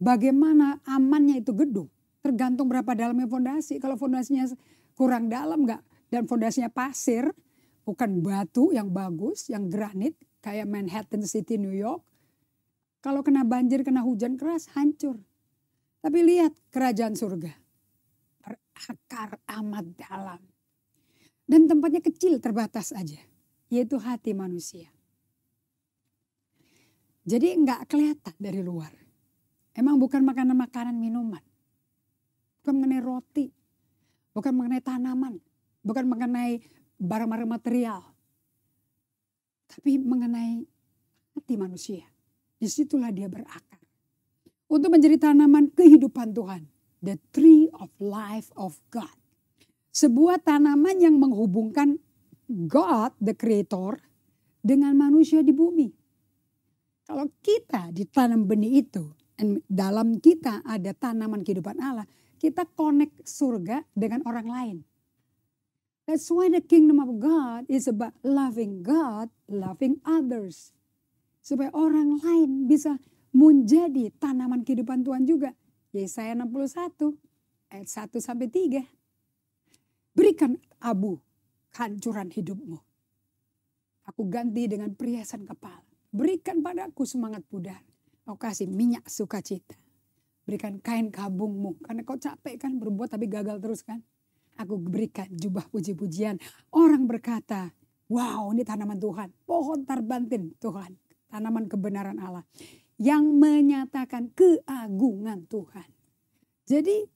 Speaker 1: bagaimana amannya itu gedung tergantung berapa dalamnya fondasi. Kalau fondasinya kurang dalam nggak dan fondasinya pasir, bukan batu yang bagus, yang granit kayak Manhattan City New York. Kalau kena banjir, kena hujan keras, hancur. Tapi lihat kerajaan surga. Berakar amat dalam. Dan tempatnya kecil, terbatas aja. Yaitu hati manusia. Jadi nggak kelihatan dari luar. Emang bukan makanan-makanan minuman. Bukan mengenai roti. Bukan mengenai tanaman. Bukan mengenai barang-barang material. Tapi mengenai hati manusia. Disitulah dia berakar. Untuk menjadi tanaman kehidupan Tuhan. The tree of life of God. Sebuah tanaman yang menghubungkan God, the creator, dengan manusia di bumi. Kalau kita ditanam benih itu, dalam kita ada tanaman kehidupan Allah, kita connect surga dengan orang lain. That's why the kingdom of God is about loving God, loving others. Supaya orang lain bisa menjadi tanaman kehidupan Tuhan juga. Yesaya 61 ayat 1 sampai 3. Berikan abu kehancuran hidupmu. Aku ganti dengan perhiasan kepala. Berikan padaku semangat pudar. Kau kasih minyak sukacita. Berikan kain kabungmu. Karena kau capek kan berbuat tapi gagal terus kan. Aku berikan jubah puji-pujian. Orang berkata, wow ini tanaman Tuhan. Pohon tarbantin Tuhan. Tanaman kebenaran Allah. Yang menyatakan keagungan Tuhan. Jadi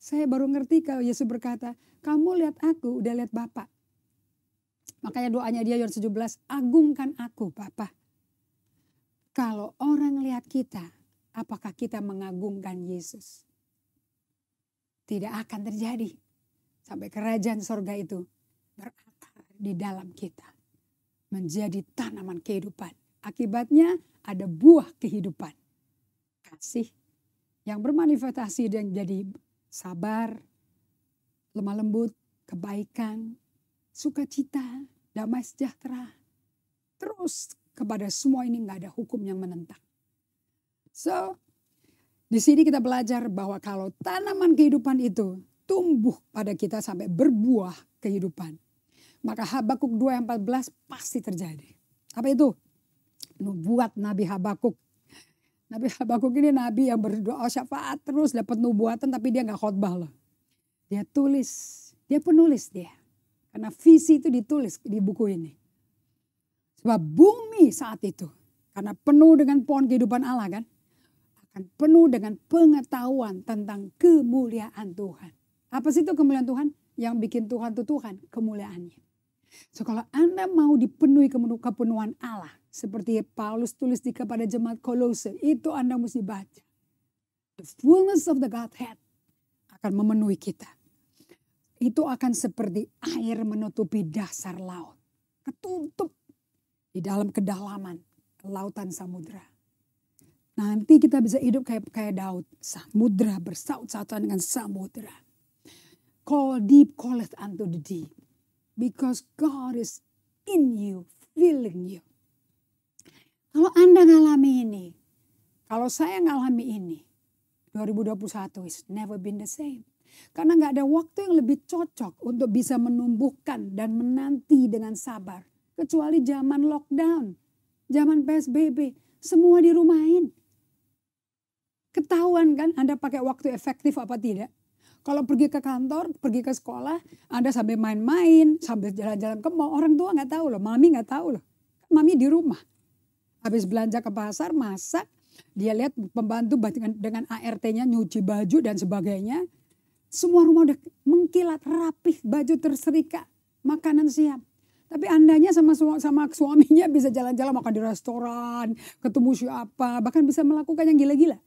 Speaker 1: saya baru ngerti kalau Yesus berkata, kamu lihat aku udah lihat Bapak. Makanya doanya dia Yohanes 17, agungkan aku Bapak kalau orang lihat kita, apakah kita mengagungkan Yesus? Tidak akan terjadi sampai kerajaan sorga itu berakar di dalam kita, menjadi tanaman kehidupan. Akibatnya, ada buah kehidupan: kasih yang bermanifestasi dan jadi sabar, lemah lembut, kebaikan, sukacita, damai sejahtera. Terus kepada semua ini nggak ada hukum yang menentang. So, di sini kita belajar bahwa kalau tanaman kehidupan itu tumbuh pada kita sampai berbuah kehidupan, maka Habakuk 2 ayat 14 pasti terjadi. Apa itu? Nubuat Nabi Habakuk. Nabi Habakuk ini nabi yang berdoa oh, syafaat terus dapat nubuatan tapi dia nggak khotbah loh. Dia tulis, dia penulis dia. Karena visi itu ditulis di buku ini. Sebab bumi saat itu karena penuh dengan pohon kehidupan Allah kan akan penuh dengan pengetahuan tentang kemuliaan Tuhan. Apa sih itu kemuliaan Tuhan? Yang bikin Tuhan itu Tuhan, kemuliaannya. So kalau Anda mau dipenuhi kepenuhan Allah, seperti Paulus tulis di kepada jemaat Kolose, itu Anda mesti baca. The fullness of the Godhead akan memenuhi kita. Itu akan seperti air menutupi dasar laut. Ketutup di dalam kedalaman lautan samudra. Nanti kita bisa hidup kayak kayak Daud, samudra bersaut-sautan dengan samudra. Call deep, call it unto the deep. Because God is in you, filling you. Kalau Anda ngalami ini, kalau saya ngalami ini, 2021 is never been the same. Karena nggak ada waktu yang lebih cocok untuk bisa menumbuhkan dan menanti dengan sabar kecuali zaman lockdown, zaman PSBB, semua di dirumahin. Ketahuan kan Anda pakai waktu efektif apa tidak? Kalau pergi ke kantor, pergi ke sekolah, Anda sambil main-main, sambil jalan-jalan ke mall, orang tua nggak tahu loh, mami nggak tahu loh. Mami di rumah. Habis belanja ke pasar, masak, dia lihat pembantu dengan, dengan ART-nya nyuci baju dan sebagainya. Semua rumah udah mengkilat rapih, baju terserika, makanan siap. Tapi andanya sama sama suaminya bisa jalan-jalan makan di restoran, ketemu siapa, bahkan bisa melakukan yang gila-gila.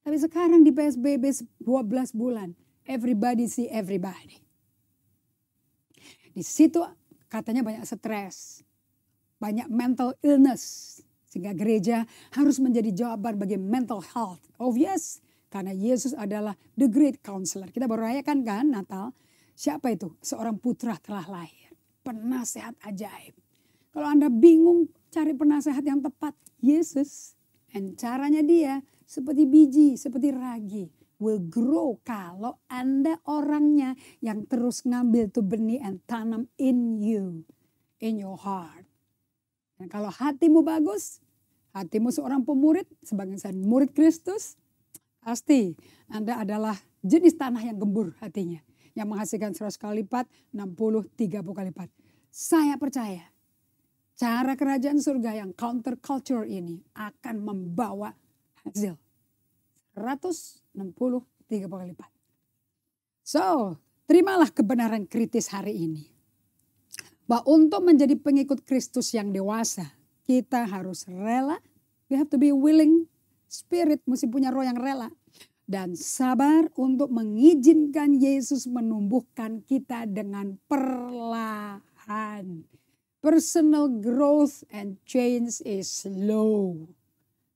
Speaker 1: Tapi sekarang di PSBB 12 bulan, everybody see everybody. Di situ katanya banyak stres, banyak mental illness. Sehingga gereja harus menjadi jawaban bagi mental health. Obvious oh, karena Yesus adalah the great counselor. Kita baru rayakan kan Natal Siapa itu? Seorang putra telah lahir. Penasehat ajaib. Kalau Anda bingung cari penasehat yang tepat, Yesus. Dan caranya dia seperti biji, seperti ragi. Will grow kalau Anda orangnya yang terus ngambil tuh benih and tanam in you. In your heart. Dan kalau hatimu bagus, hatimu seorang pemurid, sebagai murid Kristus, pasti Anda adalah jenis tanah yang gembur hatinya yang menghasilkan 100 kali lipat, 60, 30 kali lipat. Saya percaya cara kerajaan surga yang counter culture ini akan membawa hasil 160, 30 kali lipat. So, terimalah kebenaran kritis hari ini. Bahwa untuk menjadi pengikut Kristus yang dewasa, kita harus rela. We have to be willing. Spirit mesti punya roh yang rela dan sabar untuk mengizinkan Yesus menumbuhkan kita dengan perlahan. Personal growth and change is slow.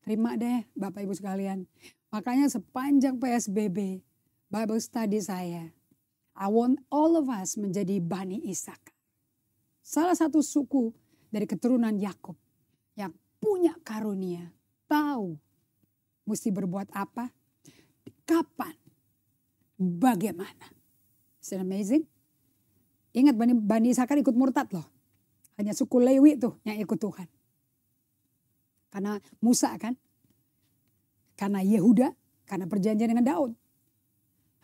Speaker 1: Terima deh Bapak Ibu sekalian. Makanya sepanjang PSBB, Bible study saya, I want all of us menjadi Bani Ishak. Salah satu suku dari keturunan Yakub yang punya karunia, tahu mesti berbuat apa kapan, bagaimana. Isn't amazing? Ingat Bani, Bani Sakar ikut murtad loh. Hanya suku Lewi tuh yang ikut Tuhan. Karena Musa kan. Karena Yehuda. Karena perjanjian dengan Daud.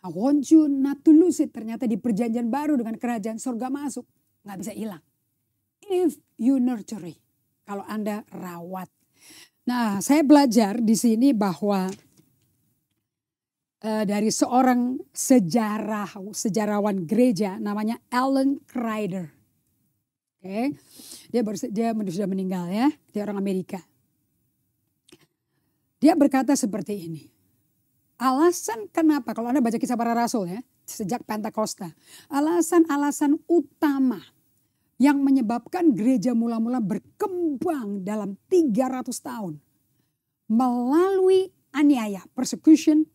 Speaker 1: I want you not to lose it. Ternyata di perjanjian baru dengan kerajaan sorga masuk. Nggak bisa hilang. If you nurture. Kalau Anda rawat. Nah saya belajar di sini bahwa Eh, dari seorang sejarah sejarawan gereja namanya Alan Kreider. Oke. Dia baru, dia sudah meninggal ya. Dia orang Amerika. Dia berkata seperti ini. Alasan kenapa kalau Anda baca kisah para rasul ya, sejak Pentakosta. Alasan-alasan utama yang menyebabkan gereja mula-mula berkembang dalam 300 tahun melalui aniaya, persecution,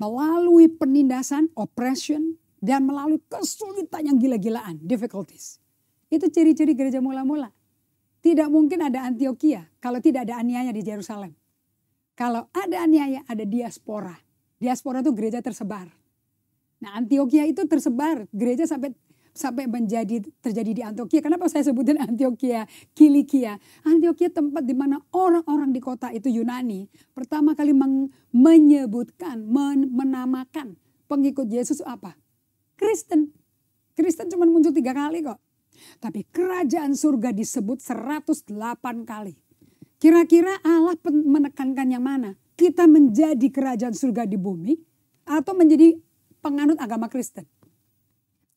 Speaker 1: melalui penindasan, oppression, dan melalui kesulitan yang gila-gilaan, difficulties. Itu ciri-ciri gereja mula-mula. Tidak mungkin ada Antioquia kalau tidak ada aniaya di Yerusalem. Kalau ada aniaya, ada diaspora. Diaspora itu gereja tersebar. Nah Antioquia itu tersebar, gereja sampai sampai menjadi terjadi di Antioquia. Kenapa saya sebutin Antioquia, Kilikia? Antioquia tempat di mana orang-orang di kota itu Yunani pertama kali meng, menyebutkan, men menamakan pengikut Yesus apa? Kristen. Kristen cuma muncul tiga kali kok. Tapi kerajaan surga disebut 108 kali. Kira-kira Allah menekankan yang mana? Kita menjadi kerajaan surga di bumi atau menjadi penganut agama Kristen?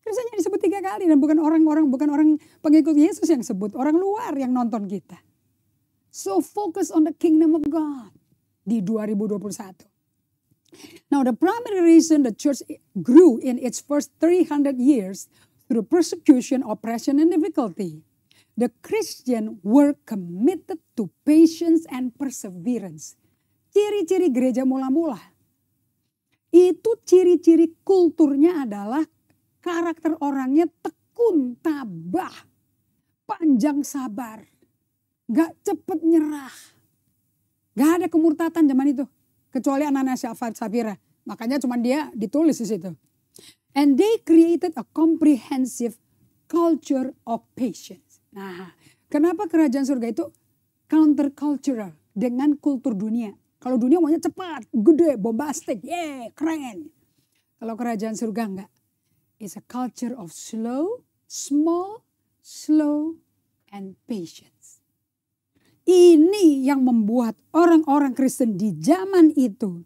Speaker 1: Kristusnya kan disebut tiga kali dan bukan orang-orang bukan orang pengikut Yesus yang sebut, orang luar yang nonton kita. So focus on the kingdom of God di 2021. Now the primary reason the church grew in its first 300 years through persecution, oppression and difficulty. The Christian were committed to patience and perseverance. Ciri-ciri gereja mula-mula. Itu ciri-ciri kulturnya adalah Karakter orangnya tekun, tabah, panjang sabar, gak cepet nyerah. Gak ada kemurtatan zaman itu. Kecuali anak-anak Syafat Safira. Makanya cuman dia ditulis di situ. And they created a comprehensive culture of patience. Nah, kenapa kerajaan surga itu counter cultural dengan kultur dunia? Kalau dunia maunya cepat, gede, bombastik, yeah, keren. Kalau kerajaan surga enggak is a culture of slow, small, slow, and patience. Ini yang membuat orang-orang Kristen di zaman itu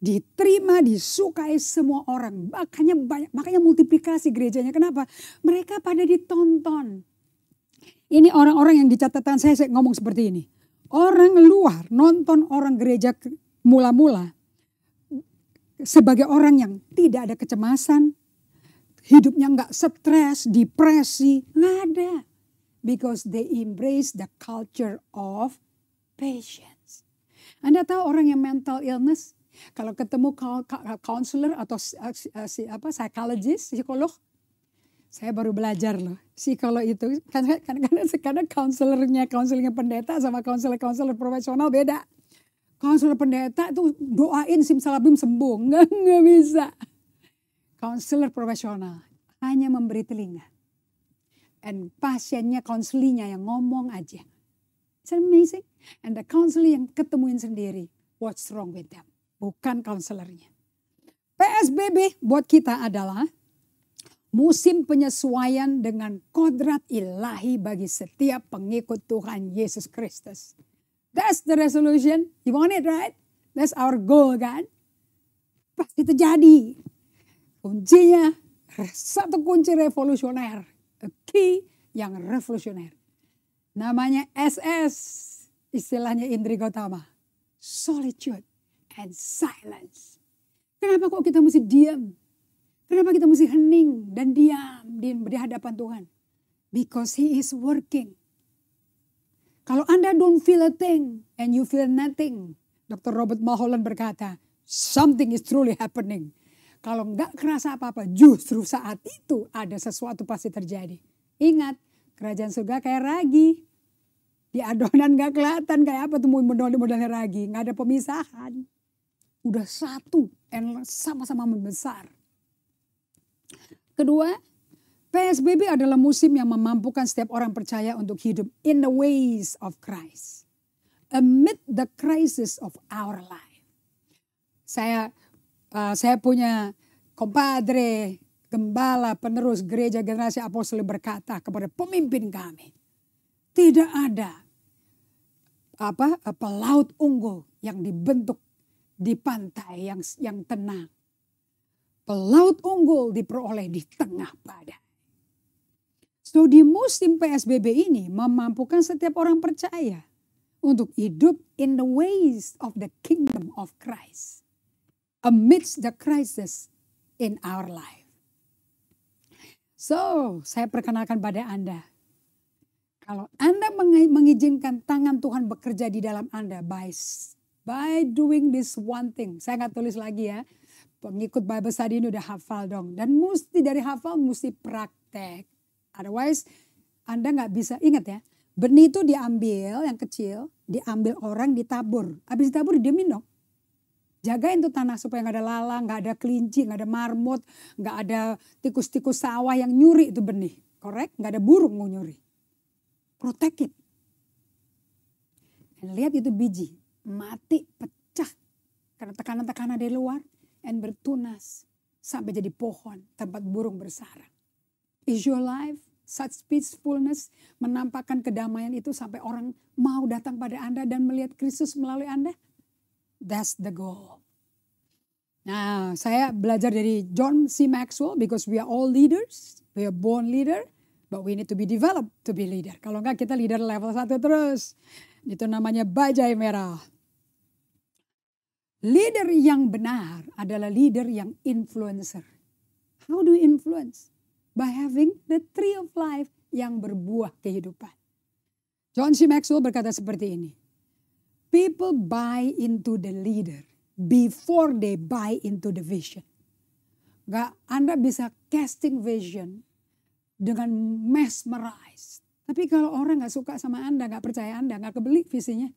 Speaker 1: diterima, disukai semua orang. Makanya banyak, makanya multiplikasi gerejanya. Kenapa? Mereka pada ditonton. Ini orang-orang yang di saya, saya ngomong seperti ini. Orang luar nonton orang gereja mula-mula sebagai orang yang tidak ada kecemasan, hidupnya nggak stres, depresi, nggak ada. Because they embrace the culture of patience. Anda tahu orang yang mental illness, kalau ketemu counselor atau eh, eh, apa psychologist, psikolog, saya baru belajar loh psikolog itu karena kadang-kadang sekarang counselornya counselornya pendeta sama counselor counselor profesional beda counselor pendeta itu doain simsalabim sembuh nggak nggak bisa konselor profesional hanya memberi telinga. And pasiennya, konselinya yang ngomong aja. It's amazing. And the counselor yang ketemuin sendiri, what's wrong with them? Bukan konselernya. PSBB buat kita adalah musim penyesuaian dengan kodrat ilahi bagi setiap pengikut Tuhan Yesus Kristus. That's the resolution. You want it right? That's our goal kan? Pasti terjadi kuncinya satu kunci revolusioner, key yang revolusioner. Namanya SS, istilahnya Indri Gautama. Solitude and silence. Kenapa kok kita mesti diam? Kenapa kita mesti hening dan diam di, di hadapan Tuhan? Because he is working. Kalau Anda don't feel a thing and you feel nothing, Dr. Robert Maholland berkata, something is truly happening kalau nggak kerasa apa-apa, justru saat itu ada sesuatu pasti terjadi. Ingat, kerajaan surga kayak ragi. Di adonan nggak kelihatan kayak apa tuh model-modelnya ragi. Nggak ada pemisahan. Udah satu, sama-sama membesar. Kedua, PSBB adalah musim yang memampukan setiap orang percaya untuk hidup in the ways of Christ. Amid the crisis of our life. Saya uh, saya punya kompadre, gembala, penerus gereja generasi apostol berkata kepada pemimpin kami, tidak ada apa eh, pelaut unggul yang dibentuk di pantai yang yang tenang. Pelaut unggul diperoleh di tengah badai. So musim PSBB ini memampukan setiap orang percaya untuk hidup in the ways of the kingdom of Christ amidst the crisis in our life. So, saya perkenalkan pada Anda. Kalau Anda mengizinkan tangan Tuhan bekerja di dalam Anda by, by doing this one thing. Saya nggak tulis lagi ya. Pengikut Bible study ini udah hafal dong. Dan mesti dari hafal mesti praktek. Otherwise Anda nggak bisa ingat ya. Benih itu diambil yang kecil, diambil orang ditabur. Habis ditabur diamin dong jagain tuh tanah supaya nggak ada lalang, nggak ada kelinci, nggak ada marmut, nggak ada tikus-tikus sawah yang nyuri itu benih, korek? Nggak ada burung mau nyuri. Protect it. Dan lihat itu biji, mati, pecah. Karena tekanan-tekanan dari luar, and bertunas sampai jadi pohon tempat burung bersarang. Is your life such peacefulness menampakkan kedamaian itu sampai orang mau datang pada Anda dan melihat Kristus melalui Anda? That's the goal. Nah, saya belajar dari John C. Maxwell because we are all leaders, we are born leader, but we need to be developed to be leader. Kalau enggak kita leader level satu terus. Itu namanya bajai merah. Leader yang benar adalah leader yang influencer. How do you influence? By having the tree of life yang berbuah kehidupan. John C. Maxwell berkata seperti ini people buy into the leader before they buy into the vision. Gak, Anda bisa casting vision dengan mesmerize. Tapi kalau orang gak suka sama Anda, gak percaya Anda, gak kebeli visinya.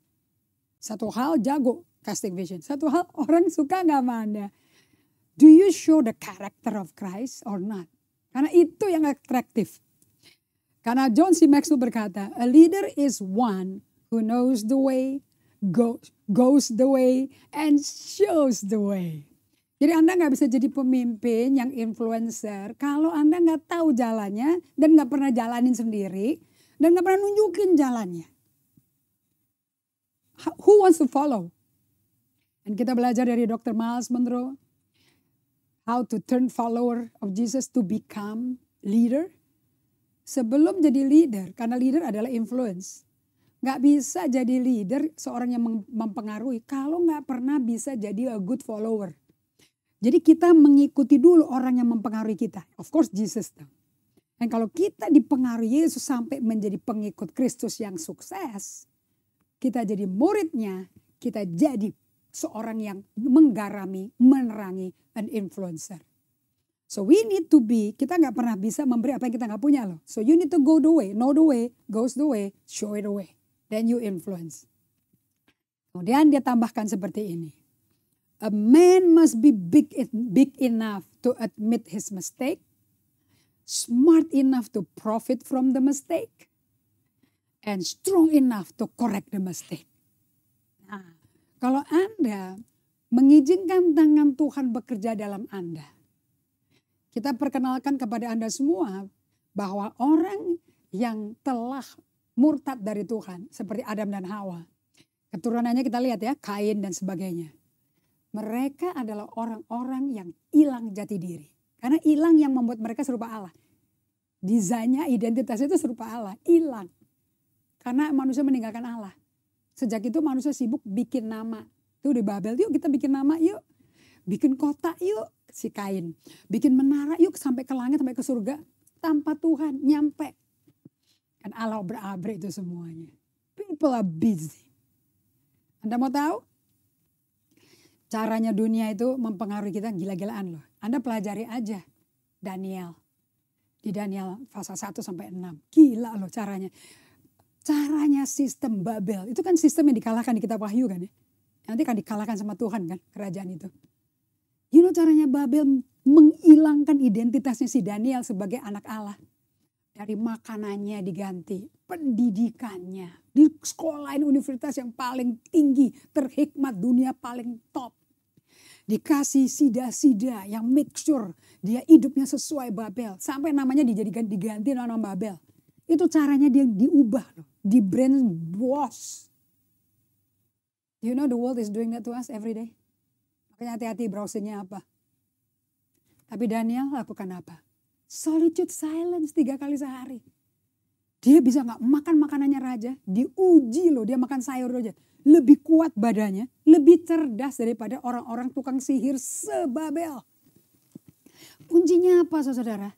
Speaker 1: Satu hal jago casting vision. Satu hal orang suka gak sama Anda. Do you show the character of Christ or not? Karena itu yang atraktif. Karena John C. Maxwell berkata, a leader is one who knows the way go, goes the way and shows the way. Jadi Anda nggak bisa jadi pemimpin yang influencer kalau Anda nggak tahu jalannya dan nggak pernah jalanin sendiri dan nggak pernah nunjukin jalannya. Who wants to follow? Dan kita belajar dari Dr. Miles Monroe how to turn follower of Jesus to become leader. Sebelum jadi leader, karena leader adalah influence nggak bisa jadi leader seorang yang mempengaruhi kalau nggak pernah bisa jadi a good follower. Jadi kita mengikuti dulu orang yang mempengaruhi kita. Of course Jesus. Dan kalau kita dipengaruhi Yesus sampai menjadi pengikut Kristus yang sukses, kita jadi muridnya, kita jadi seorang yang menggarami, menerangi, an influencer. So we need to be, kita nggak pernah bisa memberi apa yang kita nggak punya loh. So you need to go the way, know the way, goes the way, show it away then you influence. Kemudian dia tambahkan seperti ini. A man must be big, big enough to admit his mistake, smart enough to profit from the mistake, and strong enough to correct the mistake. Nah, kalau Anda mengizinkan tangan Tuhan bekerja dalam Anda, kita perkenalkan kepada Anda semua bahwa orang yang telah murtad dari Tuhan seperti Adam dan Hawa. Keturunannya kita lihat ya, Kain dan sebagainya. Mereka adalah orang-orang yang hilang jati diri. Karena hilang yang membuat mereka serupa Allah. Desainnya, identitasnya itu serupa Allah, hilang. Karena manusia meninggalkan Allah. Sejak itu manusia sibuk bikin nama. Tuh di Babel, yuk kita bikin nama yuk. Bikin kota yuk, si Kain. Bikin menara yuk sampai ke langit, sampai ke surga. Tanpa Tuhan, nyampe Kan Allah itu semuanya. People are busy. Anda mau tahu? Caranya dunia itu mempengaruhi kita gila-gilaan loh. Anda pelajari aja Daniel. Di Daniel pasal 1 sampai 6. Gila loh caranya. Caranya sistem Babel. Itu kan sistem yang dikalahkan di kitab Wahyu kan ya. Nanti akan dikalahkan sama Tuhan kan kerajaan itu. You know caranya Babel menghilangkan identitasnya si Daniel sebagai anak Allah dari makanannya diganti, pendidikannya di sekolah ini universitas yang paling tinggi, terhikmat dunia paling top. Dikasih sida-sida yang make sure dia hidupnya sesuai Babel. Sampai namanya dijadikan diganti nama Babel. Itu caranya dia diubah loh, di brand Do you know the world is doing that to us every day? Makanya hati-hati browsingnya apa. Tapi Daniel lakukan apa? Solitude silence tiga kali sehari. Dia bisa nggak makan makanannya raja, diuji loh dia makan sayur raja, Lebih kuat badannya, lebih cerdas daripada orang-orang tukang sihir sebabel. Kuncinya apa saudara?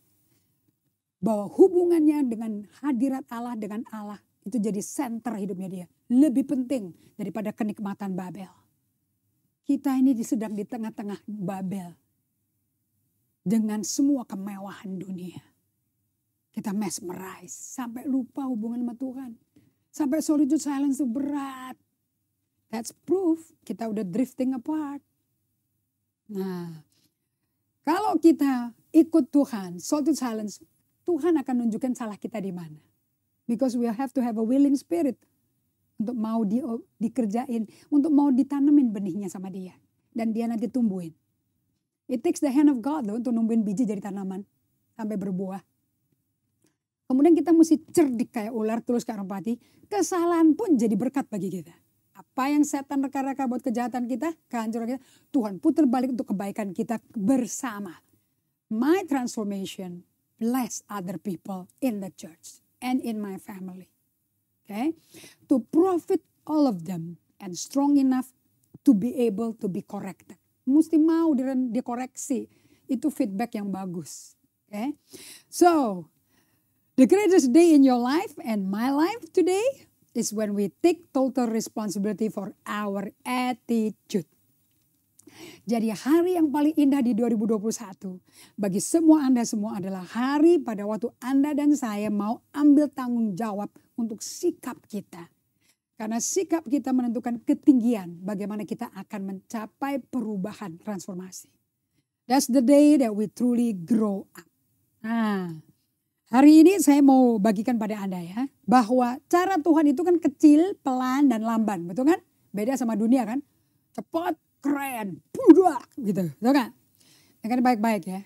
Speaker 1: Bahwa hubungannya dengan hadirat Allah, dengan Allah itu jadi center hidupnya dia. Lebih penting daripada kenikmatan Babel. Kita ini sedang di tengah-tengah Babel dengan semua kemewahan dunia. Kita mesmerize sampai lupa hubungan sama Tuhan. Sampai solitude silence itu berat. That's proof kita udah drifting apart. Nah, kalau kita ikut Tuhan, solitude silence, Tuhan akan nunjukkan salah kita di mana. Because we have to have a willing spirit untuk mau di, dikerjain, untuk mau ditanemin benihnya sama dia. Dan dia nanti tumbuhin. It takes the hand of God loh untuk numbuhin biji jadi tanaman sampai berbuah. Kemudian kita mesti cerdik kayak ular ke kayak pati. Kesalahan pun jadi berkat bagi kita. Apa yang setan reka-reka buat kejahatan kita, kehancuran kita, Tuhan putar balik untuk kebaikan kita bersama. My transformation bless other people in the church and in my family. Okay? To profit all of them and strong enough to be able to be corrected mesti mau dikoreksi. Itu feedback yang bagus. Okay? So, the greatest day in your life and my life today is when we take total responsibility for our attitude. Jadi hari yang paling indah di 2021 bagi semua Anda semua adalah hari pada waktu Anda dan saya mau ambil tanggung jawab untuk sikap kita. Karena sikap kita menentukan ketinggian bagaimana kita akan mencapai perubahan transformasi. That's the day that we truly grow up. Nah, hari ini saya mau bagikan pada Anda ya, bahwa cara Tuhan itu kan kecil, pelan, dan lamban, betul kan? Beda sama dunia kan? Cepat, keren, budak gitu, betul kan? yang kan baik-baik ya.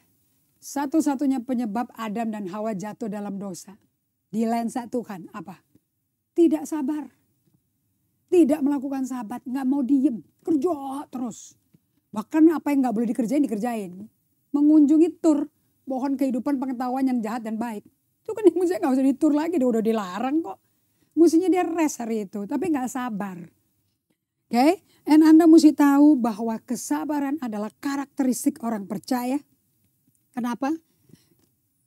Speaker 1: Satu-satunya penyebab Adam dan Hawa jatuh dalam dosa di lensa Tuhan apa? Tidak sabar. Tidak melakukan sahabat, nggak mau diem, kerja terus. Bahkan apa yang nggak boleh dikerjain, dikerjain. Mengunjungi tur, pohon kehidupan pengetahuan yang jahat dan baik. Itu kan yang musiknya nggak usah ditur lagi, dia udah dilarang kok. Musinya dia rest hari itu, tapi nggak sabar. Oke, okay? and Anda mesti tahu bahwa kesabaran adalah karakteristik orang percaya. Kenapa?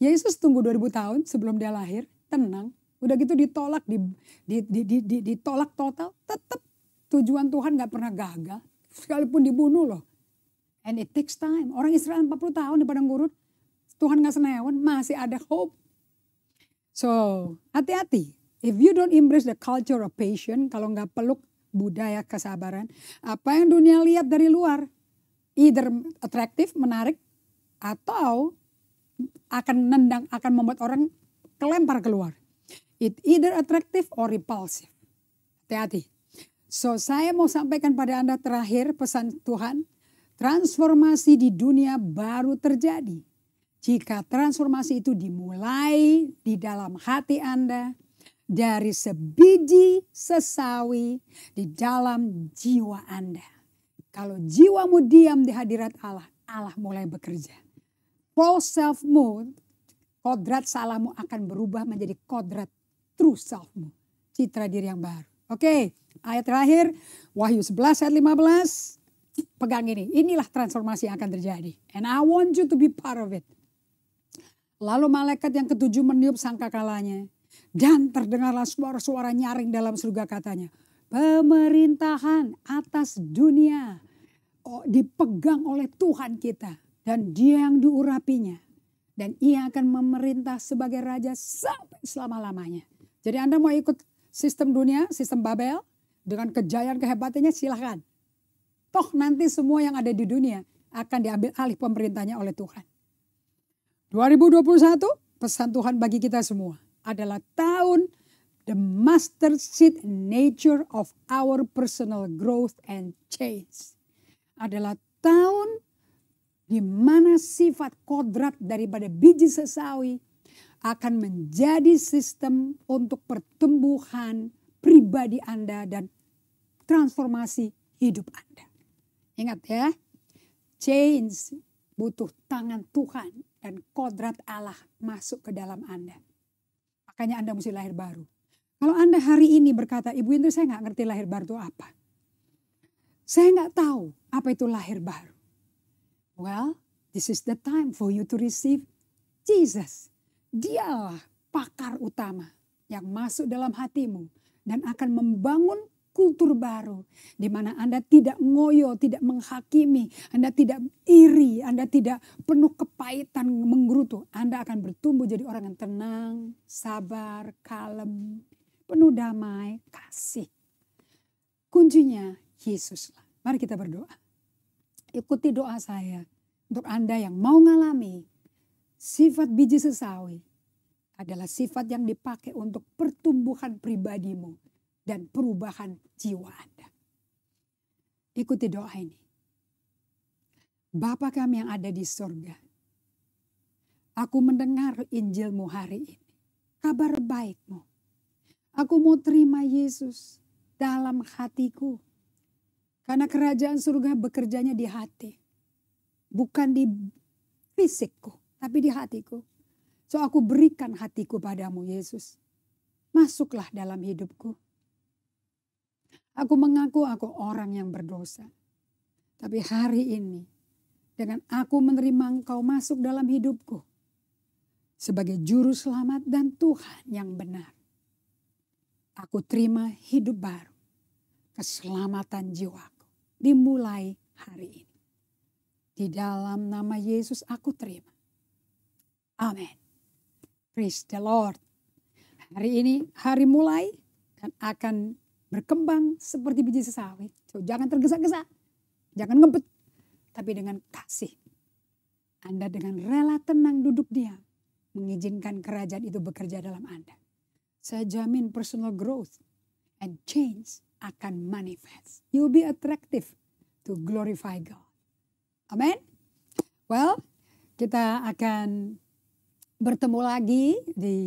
Speaker 1: Yesus tunggu 2000 tahun sebelum dia lahir, tenang. Udah gitu ditolak, di, di, di, di, di, ditolak total, tetap tujuan Tuhan gak pernah gagal. Sekalipun dibunuh loh. And it takes time. Orang Israel 40 tahun di padang gurun, Tuhan gak senewan, masih ada hope. So, hati-hati. If you don't embrace the culture of patience, kalau nggak peluk budaya kesabaran, apa yang dunia lihat dari luar, either attractive menarik, atau akan nendang akan membuat orang kelempar keluar. It either attractive or repulsive. Hati-hati. So saya mau sampaikan pada Anda terakhir pesan Tuhan. Transformasi di dunia baru terjadi. Jika transformasi itu dimulai di dalam hati Anda, dari sebiji sesawi di dalam jiwa Anda. Kalau jiwamu diam di hadirat Allah, Allah mulai bekerja. False self mood, kodrat salahmu akan berubah menjadi kodrat true selfmu. Citra diri yang baru. Oke, okay, ayat terakhir Wahyu 11 ayat 15. Pegang ini, inilah transformasi yang akan terjadi. And I want you to be part of it. Lalu malaikat yang ketujuh meniup sangka kalanya Dan terdengarlah suara-suara nyaring dalam surga katanya. Pemerintahan atas dunia oh, dipegang oleh Tuhan kita. Dan dia yang diurapinya. Dan ia akan memerintah sebagai raja sampai selama-lamanya jadi Anda mau ikut sistem dunia, sistem Babel, dengan kejayaan kehebatannya silahkan. Toh nanti semua yang ada di dunia akan diambil alih pemerintahnya oleh Tuhan. 2021 pesan Tuhan bagi kita semua adalah tahun the master seed nature of our personal growth and change. Adalah tahun di mana sifat kodrat daripada biji sesawi akan menjadi sistem untuk pertumbuhan pribadi Anda dan transformasi hidup Anda. Ingat ya, change butuh tangan Tuhan dan kodrat Allah masuk ke dalam Anda. Makanya Anda mesti lahir baru. Kalau Anda hari ini berkata, Ibu Indri saya nggak ngerti lahir baru itu apa. Saya nggak tahu apa itu lahir baru. Well, this is the time for you to receive Jesus Dialah pakar utama yang masuk dalam hatimu dan akan membangun kultur baru di mana Anda tidak ngoyo, tidak menghakimi, Anda tidak iri, Anda tidak penuh kepahitan menggerutu. Anda akan bertumbuh jadi orang yang tenang, sabar, kalem, penuh damai, kasih. Kuncinya Yesus Mari kita berdoa. Ikuti doa saya untuk Anda yang mau ngalami sifat biji sesawi adalah sifat yang dipakai untuk pertumbuhan pribadimu dan perubahan jiwa Anda. Ikuti doa ini. Bapa kami yang ada di sorga, aku mendengar Injilmu hari ini, kabar baikmu. Aku mau terima Yesus dalam hatiku. Karena kerajaan surga bekerjanya di hati. Bukan di fisikku, tapi di hatiku So aku berikan hatiku padamu Yesus. Masuklah dalam hidupku. Aku mengaku aku orang yang berdosa. Tapi hari ini dengan aku menerima engkau masuk dalam hidupku. Sebagai juru selamat dan Tuhan yang benar. Aku terima hidup baru. Keselamatan jiwaku. Dimulai hari ini. Di dalam nama Yesus aku terima. Amin. Praise the Lord. Hari ini, hari mulai dan akan berkembang seperti biji sesawi So, jangan tergesa-gesa, jangan ngebet, tapi dengan kasih. Anda dengan rela tenang duduk diam, mengizinkan kerajaan itu bekerja dalam Anda. Saya jamin personal growth and change akan manifest. You'll be attractive to glorify God. Amen. Well, kita akan bertemu lagi di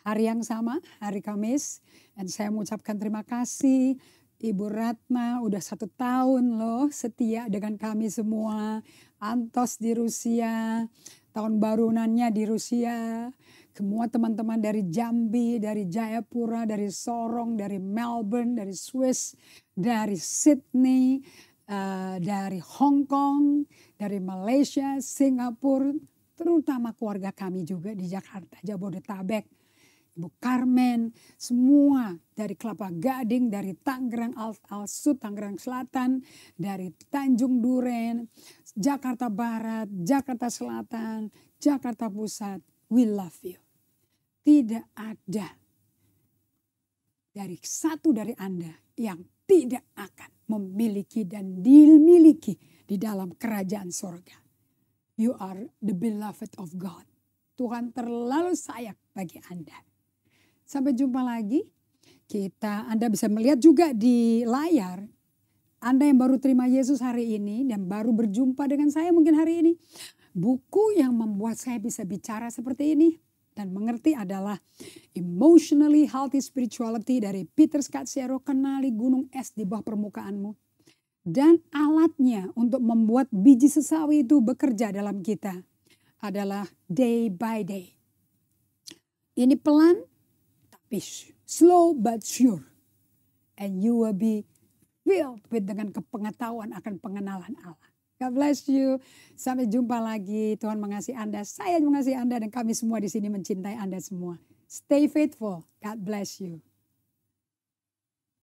Speaker 1: hari yang sama, hari Kamis. Dan saya mengucapkan terima kasih Ibu Ratna udah satu tahun loh setia dengan kami semua. Antos di Rusia, tahun barunannya di Rusia. Semua teman-teman dari Jambi, dari Jayapura, dari Sorong, dari Melbourne, dari Swiss, dari Sydney, uh, dari Hong Kong, dari Malaysia, Singapura, terutama keluarga kami juga di Jakarta, Jabodetabek, Ibu Carmen, semua dari Kelapa Gading, dari Tangerang Al, Al Tangerang Selatan, dari Tanjung Duren, Jakarta Barat, Jakarta Selatan, Jakarta Pusat, we love you. Tidak ada dari satu dari Anda yang tidak akan memiliki dan dimiliki di dalam kerajaan sorga. You are the beloved of God. Tuhan terlalu sayang bagi Anda. Sampai jumpa lagi. Kita Anda bisa melihat juga di layar anda yang baru terima Yesus hari ini dan baru berjumpa dengan saya mungkin hari ini. Buku yang membuat saya bisa bicara seperti ini dan mengerti adalah Emotionally Healthy Spirituality dari Peter Scott Sierra Kenali Gunung Es di Bawah Permukaanmu dan alatnya untuk membuat biji sesawi itu bekerja dalam kita adalah day by day. Ini pelan tapi slow but sure. And you will be filled with dengan kepengetahuan akan pengenalan Allah. God bless you. Sampai jumpa lagi. Tuhan mengasihi Anda. Saya mengasihi Anda dan kami semua di sini mencintai Anda semua. Stay faithful. God bless you.